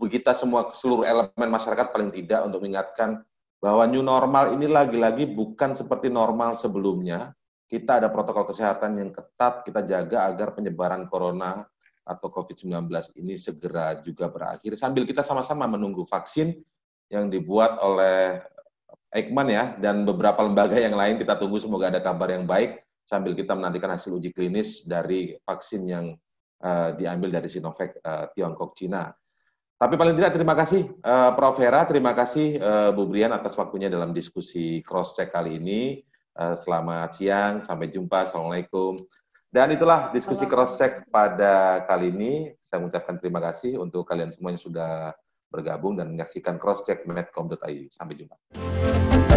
Kita semua seluruh elemen masyarakat paling tidak untuk mengingatkan bahwa new normal ini lagi-lagi bukan seperti normal sebelumnya. Kita ada protokol kesehatan yang ketat, kita jaga agar penyebaran corona atau COVID-19 ini segera juga berakhir sambil kita sama-sama menunggu vaksin yang dibuat oleh Eijkman ya dan beberapa lembaga yang lain kita tunggu semoga ada kabar yang baik sambil kita menantikan hasil uji klinis dari vaksin yang uh, diambil dari Sinovac uh, Tiongkok Cina. Tapi paling tidak terima kasih uh, Prof Hera, terima kasih uh, Bu Brian atas waktunya dalam diskusi cross check kali ini. Uh, selamat siang, sampai jumpa. Assalamualaikum. Dan itulah diskusi cross check pada kali ini. Saya mengucapkan terima kasih untuk kalian semua yang sudah bergabung dan menyaksikan cross check medcom.id. Sampai jumpa.